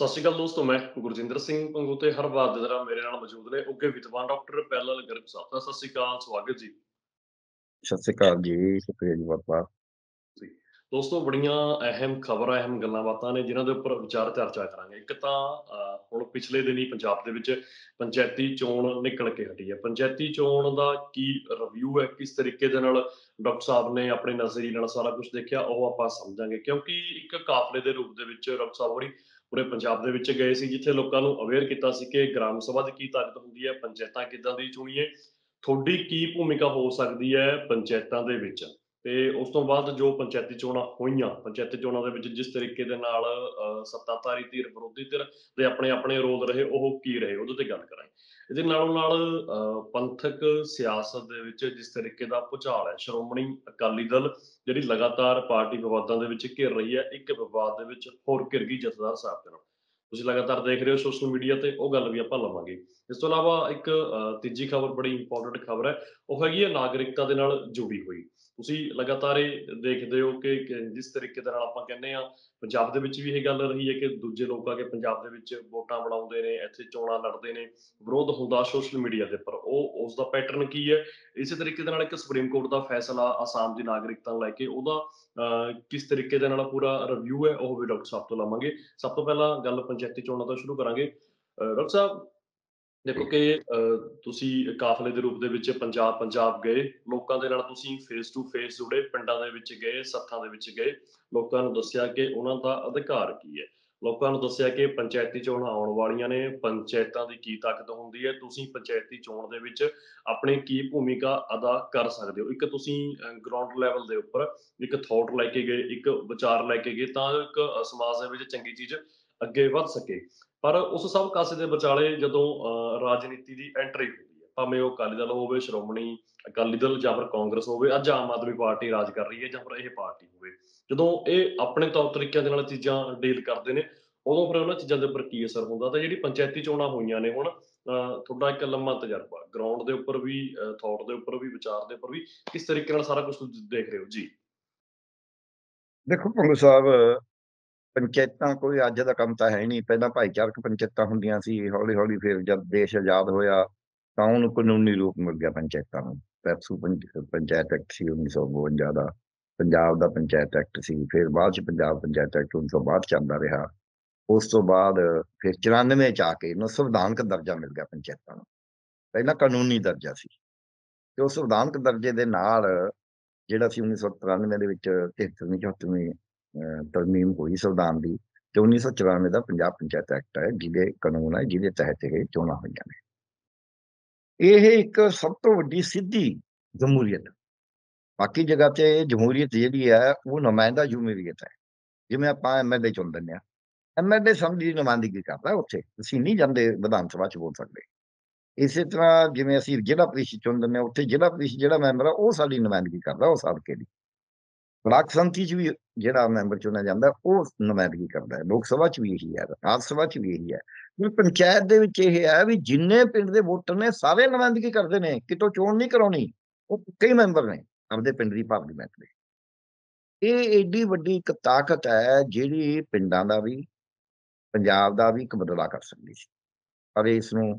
ਸਤਿ ਸ਼੍ਰੀ ਅਕਾਲ ਦੋਸਤੋ ਮੈਂ ਗੁਰਜਿੰਦਰ ਸਿੰਘ ਪੰਗੂ ਤੇ ਹਰ ਵਾਰ ਦੇ ਤਰ੍ਹਾਂ ਮੇਰੇ ਨਾਲ ਮੌਜੂਦ ਨੇ ਉੱਗੇ ਵਿਦਵਾਨ ਡਾਕਟਰ ਪੈਲਲ ਗਰਗ ਸਾਹਿਬ ਦਾ ਸਤਿ ਸ਼੍ਰੀ ਅਕਾਲ ਸਵਾਗਤ ਜੀ ਸਤਿ ਸ਼੍ਰੀ ਅਕਾਲ ਜੀ ਸ਼ੁਕਰੀਆ ਜੀ ਜੀ ਦੋਸਤੋ ਬੜੀਆਂ ਅਹਿਮ ਖਬਰਾਂ ਅਹਿਮ ਗੱਲਾਂ ਬਾਤਾਂ ਨੇ ਜਿਨ੍ਹਾਂ ਦੇ ਉੱਪਰ ਵਿਚਾਰ ਚਰਚਾ ਕਰਾਂਗੇ ਇੱਕ ਤਾਂ ਹੁਣ ਪਿਛਲੇ ਦਿਨੀ ਪੰਜਾਬ ਦੇ ਵਿੱਚ ਪੰਚਾਇਤੀ ਚੋਣ ਨਿਕਲ ਕੇ ਹਟੀ ਹੈ ਪੰਚਾਇਤੀ ਚੋਣ ਦਾ ਕੀ ਰਿਵਿਊ ਹੈ ਕਿਸ ਤਰੀਕੇ ਦੇ ਨਾਲ ਡਾਕਟਰ ਸਾਹਿਬ ਨੇ ਆਪਣੇ ਨਜ਼ਰੀਏ ਨਾਲ ਸਾਰਾ ਕੁਝ ਦੇਖਿਆ ਉਹ ਆਪਾਂ ਸਮਝਾਂਗੇ ਕਿਉਂਕਿ ਇੱਕ ਕਾਫਲੇ ਦੇ ਰੂਪ ਦੇ ਵਿੱਚ ਡਾਕਟਰ ਸਾਹਿਬ ਹੋਰੀ ਪੂਰੇ ਪੰਜਾਬ ਦੇ ਵਿੱਚ ਗਏ ਸੀ ਜਿੱਥੇ ਲੋਕਾਂ ਨੂੰ ਅਵੇਅਰ ਕੀਤਾ ਸੀ ਕਿ ਗ੍ਰਾਮ ਸਭਾ ਦੀ ਕੀ ਤਾਕਤ ਹੁੰਦੀ ਹੈ ਪੰਚਾਇਤਾਂ ਕਿੱਦਾਂ ਦੀ ਚੁਣੀਏ ਤੁਹਾਡੀ ਕੀ ਭੂਮਿਕਾ ਹੋ ਸਕਦੀ ਹੈ ਪੰਚਾਇਤਾਂ ਦੇ ਵਿੱਚ ਤੇ ਉਸ ਤੋਂ ਬਾਅਦ ਜੋ ਪੰਚਾਇਤੀ ਚੋਣਾਂ ਹੋਈਆਂ ਪੰਚਾਇਤੀ ਚੋਣਾਂ ਦੇ ਵਿੱਚ ਜਿਸ ਤਰੀਕੇ ਦੇ ਨਾਲ ਸੱਤਾਧਾਰੀ ਧਿਰ ਵਿਰੋਧੀ ਧਿਰ ਦੇ ਆਪਣੇ ਆਪਣੇ ਰੋਲ ਰਹੇ ਉਹ ਕੀ ਰਹੇ ਉਹਦੇ ਤੇ ਗੱਲ ਕਰਾਂਗੇ ਇਹਦੇ ਨਾਲੋਂ ਨਾਲ ਪੰਥਕ ਸਿਆਸਤ ਦੇ ਵਿੱਚ ਜਿਸ ਤਰੀਕੇ ਦਾ ਭੁਚਾਲ ਹੈ ਸ਼੍ਰੋਮਣੀ ਅਕਾਲੀ ਦਲ ਜਿਹੜੀ ਲਗਾਤਾਰ ਪਾਰਟੀ ਵਿਵਾਦਾਂ ਦੇ ਵਿੱਚ ਘਿਰ ਰਹੀ ਹੈ ਇੱਕ ਵਿਵਾਦ ਦੇ ਵਿੱਚ ਹੋਰ ਘਿਰ ਗਈ ਜਥੇਦਾਰ ਸਾਹਿਬ ਦੇ ਨਾਲ ਤੁਸੀਂ ਲਗਾਤਾਰ ਦੇਖ ਰਹੇ ਹੋ ਸੋਸ਼ਲ ਮੀਡੀਆ ਤੇ ਉਹ ਗੱਲ ਵੀ ਆਪਾਂ ਲਵਾਂਗੇ ਇਸ ਤੋਂ ਇਲਾਵਾ ਇੱਕ ਤੀਜੀ ਖਬਰ ਬੜੀ ਇੰਪੋਰਟੈਂਟ ਖਬਰ ਹੈ ਉਹ ਹੈਗੀ ਹੈ ਨਾਗਰਿਕਤਾ ਦੇ ਨਾਲ ਜੁੜੀ ਹੋਈ ਤੁਸੀਂ ਲਗਾਤਾਰ ਇਹ ਦੇਖਦੇ ਹੋ ਕਿ ਜਿਸ ਤਰੀਕੇ ਦੇ ਨਾਲ ਆਪਾਂ ਕਹਿੰਦੇ ਆ ਪੰਜਾਬ ਦੇ ਵਿੱਚ ਵੀ ਇਹ ਗੱਲ ਰਹੀ ਹੈ ਕਿ ਦੂਜੇ ਲੋਕ ਆ ਕੇ ਪੰਜਾਬ ਦੇ ਵਿੱਚ ਵੋਟਾਂ ਬਣਾਉਂਦੇ ਨੇ ਇੱਥੇ ਚੋਣਾਂ ਲੜਦੇ ਨੇ ਵਿਰੋਧ ਹੁੰਦਾ ਸੋਸ਼ਲ ਮੀਡੀਆ ਦੇ ਉੱਪਰ ਉਹ ਉਸ ਦਾ ਪੈਟਰਨ ਕੀ ਹੈ ਇਸੇ ਤਰੀਕੇ ਦੇ ਨਾਲ ਇੱਕ ਸੁਪਰੀਮ ਕੋਰਟ ਦਾ ਫੈਸਲਾ ਆਸਾਮ ਦੀ ਨਾਗਰਿਕਤਾ ਨੂੰ ਲੈ ਕੇ ਉਹਦਾ ਕਿਸ ਤਰੀਕੇ ਦੇ ਨਾਲ ਪੂਰਾ ਰਿਵਿਊ ਹੈ ਉਹ ਵੀ ਡਾਕਟਰ ਸਾਹਿਬ ਤੋਂ ਲਾਵਾਂਗੇ ਸਭ ਤੋਂ ਪਹਿਲਾਂ ਗੱਲ ਪੰਚਾਇਤੀ ਚੋਣਾਂ ਤੋਂ ਸ਼ੁਰੂ ਕਰਾਂਗੇ ਡਾਕਟਰ ਸਾਹਿਬ ਦੇਖੋ ਕਿ ਤੁਸੀਂ ਕਾਫਲੇ ਦੇ ਰੂਪ ਦੇ ਵਿੱਚ ਪੰਜਾਬ ਪੰਜਾਬ ਗਏ ਲੋਕਾਂ ਦੇ ਨਾਲ ਤੁਸੀਂ ਫੇਸ ਟੂ ਫੇਸ ਜੁੜੇ ਪਿੰਡਾਂ ਦੇ ਵਿੱਚ ਗਏ ਸੱਥਾਂ ਦੇ ਵਿੱਚ ਗਏ ਲੋਕਾਂ ਨੂੰ ਦੱਸਿਆ ਕਿ ਉਹਨਾਂ ਦਾ ਅਧਿਕਾਰ ਕੀ ਹੈ ਲੋਕਾਂ ਨੂੰ ਦੱਸਿਆ ਕਿ ਪੰਚਾਇਤੀ ਚੋਣਾਂ ਆਉਣ ਵਾਲੀਆਂ ਨੇ ਪੰਚਾਇਤਾਂ ਦੀ ਕੀ ਤਾਕਤ ਹੁੰਦੀ ਹੈ ਤੁਸੀਂ ਪੰਚਾਇਤੀ ਚੋਣ ਦੇ ਵਿੱਚ ਆਪਣੀ ਕੀ ਭੂਮਿਕਾ ਅਦਾ ਕਰ ਸਕਦੇ ਹੋ ਇੱਕ ਤੁਸੀਂ ਗਰਾਊਂਡ ਲੈਵਲ ਦੇ ਉੱਪਰ ਇੱਕ ਥਾਟ ਲੈ ਕੇ ਗਏ ਇੱਕ ਵਿਚਾਰ ਲੈ ਕੇ ਗਏ ਤਾਂ ਇੱਕ ਸਮਾਜ ਦੇ ਵਿੱਚ ਚੰਗੀ ਚੀਜ਼ ਅੱਗੇ ਵੱਧ ਸਕੇ ਪਰ ਉਸ ਸਭ ਕਾਸੇ ਦੇ ਵਿਚਾਲੇ ਜਦੋਂ ਰਾਜਨੀਤੀ ਦੀ ਐਂਟਰੀ ਹੁੰਦੀ ਹੈ ਭਾਵੇਂ ਉਹ ਅਕਾਲੀ ਦਲ ਹੋਵੇ ਸ਼੍ਰੋਮਣੀ ਅਕਾਲੀ ਦਲ ਜਾਂ ਫਿਰ ਕਾਂਗਰਸ ਹੋਵੇ ਅੱਜ ਆਮ ਆਦਮੀ ਪਾਰਟੀ ਰਾਜ ਕਰ ਰਹੀ ਹੈ ਜਾਂ ਫਿਰ ਇਹ ਪਾਰਟੀ ਹੋਵੇ ਜਦੋਂ ਇਹ ਆਪਣੇ ਤੌਰ ਤਰੀਕਿਆਂ ਦੇ ਨਾਲ ਚੀਜ਼ਾਂ ਡੀਲ ਕਰਦੇ ਨੇ ਉਦੋਂ ਫਿਰ ਉਹਨਾਂ ਚੀਜ਼ਾਂ ਦੇ ਉੱਪਰ ਕੀ ਅਸਰ ਹੁੰਦਾ ਤਾਂ ਜਿਹੜੀ ਪੰਚਾਇਤੀ ਚੋਣਾਂ ਹੋਈਆਂ ਨੇ ਹੁਣ ਤੁਹਾਡਾ ਇੱਕ ਲੰਮਾ ਤਜਰਬਾ ਗਰਾਊਂਡ ਦੇ ਉੱਪਰ ਵੀ ਥੌਟ ਦੇ ਉੱਪਰ ਵੀ ਵਿਚਾਰ ਦੇ ਉੱਪਰ ਵੀ ਕਿਸ ਤਰੀਕੇ ਨਾਲ ਸਾਰਾ ਕੁਝ ਦੇਖ ਰਹੇ ਹੋ ਜੀ ਦੇਖੋ ਪੰਗੂ ਸਾਹਿਬ ਪੰਚਾਇਤਾਂ ਕੋਈ ਅੱਜ ਦਾ ਕੰਮ ਤਾਂ ਹੈ ਨਹੀਂ ਪਹਿਲਾਂ ਭਾਈਚਾਰਕ ਪੰਚਾਇਤਾਂ ਹੁੰਦੀਆਂ ਸੀ ਹੌਲੀ ਹੌਲੀ ਫਿਰ ਜਦ ਦੇਸ਼ ਆਜ਼ਾਦ ਹੋਇਆ ਤਾਂ ਉਹਨੂੰ ਕਾਨੂੰਨੀ ਰੂਪ ਮਿਲ ਗਿਆ ਪੰਚਾਇਤਾਂ ਨੂੰ ਪੈਪਸੂ ਪੰਚਾਇਤ ਐਕਟ ਸੀ 1952 ਦਾ ਪੰਜਾਬ ਦਾ ਪੰਚਾਇਤ ਐਕਟ ਸੀ ਫਿਰ ਬਾਅਦ ਚ ਪੰਜਾਬ ਪੰਚਾਇਤ ਐਕਟ ਬਾਅਦ ਚੱਲਦਾ ਰਿਹਾ ਉਸ ਤੋਂ ਬਾਅਦ ਫਿਰ 94 ਚ ਆ ਕੇ ਇਹਨੂੰ ਸੰਵਿਧਾਨਕ ਦਰਜਾ ਮਿਲ ਗਿਆ ਪੰਚਾਇਤਾਂ ਨੂੰ ਪਹਿਲਾਂ ਕਾਨੂੰਨੀ ਦਰਜਾ ਸੀ ਤੇ ਉਸ ਸੰਵਿਧਾਨਕ ਦਰਜੇ ਦੇ ਨਾਲ ਜਿਹੜਾ ਸੀ 1993 ਦੇ ਵਿੱਚ 73 74 ਤਰਮੀਮ ਹੋਈ ਸੰਵਿਧਾਨ ਦੀ ਤੇ 1994 ਦਾ ਪੰਜਾਬ ਪੰਚਾਇਤ ਐਕਟ ਹੈ ਜਿਹਦੇ ਕਾਨੂੰਨ ਹੈ ਜਿਹਦੇ ਤਹਿਤ ਇਹ ਚੋਣਾਂ ਹੋਈਆਂ ਨੇ ਇਹ ਇੱਕ ਸਭ ਤੋਂ ਵੱਡੀ ਸਿੱਧੀ ਜਮਹੂਰੀਅਤ ਬਾਕੀ ਜਗ੍ਹਾ ਤੇ ਜਮਹੂਰੀਅਤ ਜਿਹੜੀ ਹੈ ਉਹ ਨੁਮਾਇੰਦਾ ਜਮਹੂਰੀਅਤ ਹੈ ਜਿਵੇਂ ਆਪਾਂ ਐਮਐਲਏ ਚੁਣ ਲੈਂਦੇ ਆ ਐਮਐਲਏ ਸਮਝੀ ਨੁਮਾਇੰਦਗੀ ਕਰਦਾ ਉੱਥੇ ਤੁਸੀਂ ਨਹੀਂ ਜਾਂਦੇ ਵਿਧਾਨ ਸਭਾ ਚ ਬੋਲ ਸਕਦੇ ਇਸੇ ਤਰ੍ਹਾਂ ਜਿਵੇਂ ਅਸੀਂ ਜ਼ਿਲ੍ਹਾ ਪ੍ਰੀਸ਼ਦ ਚੁਣ ਲੈਂਦੇ ਆ ਉੱਥੇ ਜ਼ਿਲ੍ਹਾ ਪ੍ਰੀਸ਼ਦ ਜਿਹੜਾ ਮੈਂਬਰ ਆ ਉਹ ਸਾਡੀ ਨੁਮਾਇੰਦਗੀ ਕਰਦਾ ਉਹ ਸਾਬਕੇ ਦੀ ਬਲਾਕ ਸੰਤੀ ਚ ਵੀ ਜਿਹੜਾ ਮੈਂਬਰ ਚੁਣਿਆ ਜਾਂਦਾ ਉਹ ਨੁਮਾਇੰਦਗੀ ਕਰਦਾ ਹੈ ਲੋਕ ਸਭਾ ਚ ਵੀ ਇਹੀ ਹੈ ਰਾਜ ਸਭਾ ਚ ਵੀ ਇਹੀ ਹੈ ਵੀ ਪੰਚਾਇਤ ਦੇ ਵਿੱਚ ਇਹ ਹੈ ਵੀ ਜਿੰਨੇ ਪਿੰਡ ਦੇ ਵੋਟਰ ਨੇ ਸਾਰੇ ਨੁਮਾਇੰਦਗੀ ਕਰਦੇ ਨੇ ਕਿਤੋਂ ਚੋਣ ਨਹੀਂ ਕਰਾਉਣੀ ਉਹ ਕਈ ਮੈਂਬਰ ਨੇ ਆਪਦੇ ਪਿੰਡ ਦੀ ਪਾਰਲੀਮੈਂਟ ਦੇ ਇਹ ਏਡੀ ਵੱਡੀ ਇੱਕ ਤਾਕਤ ਹੈ ਜਿਹੜੀ ਪਿੰਡਾਂ ਦਾ ਵੀ ਪੰਜਾਬ ਦਾ ਵੀ ਇੱਕ ਬਦਲਾ ਕਰ ਸਕਦੀ ਸੀ ਪਰ ਇਸ ਨੂੰ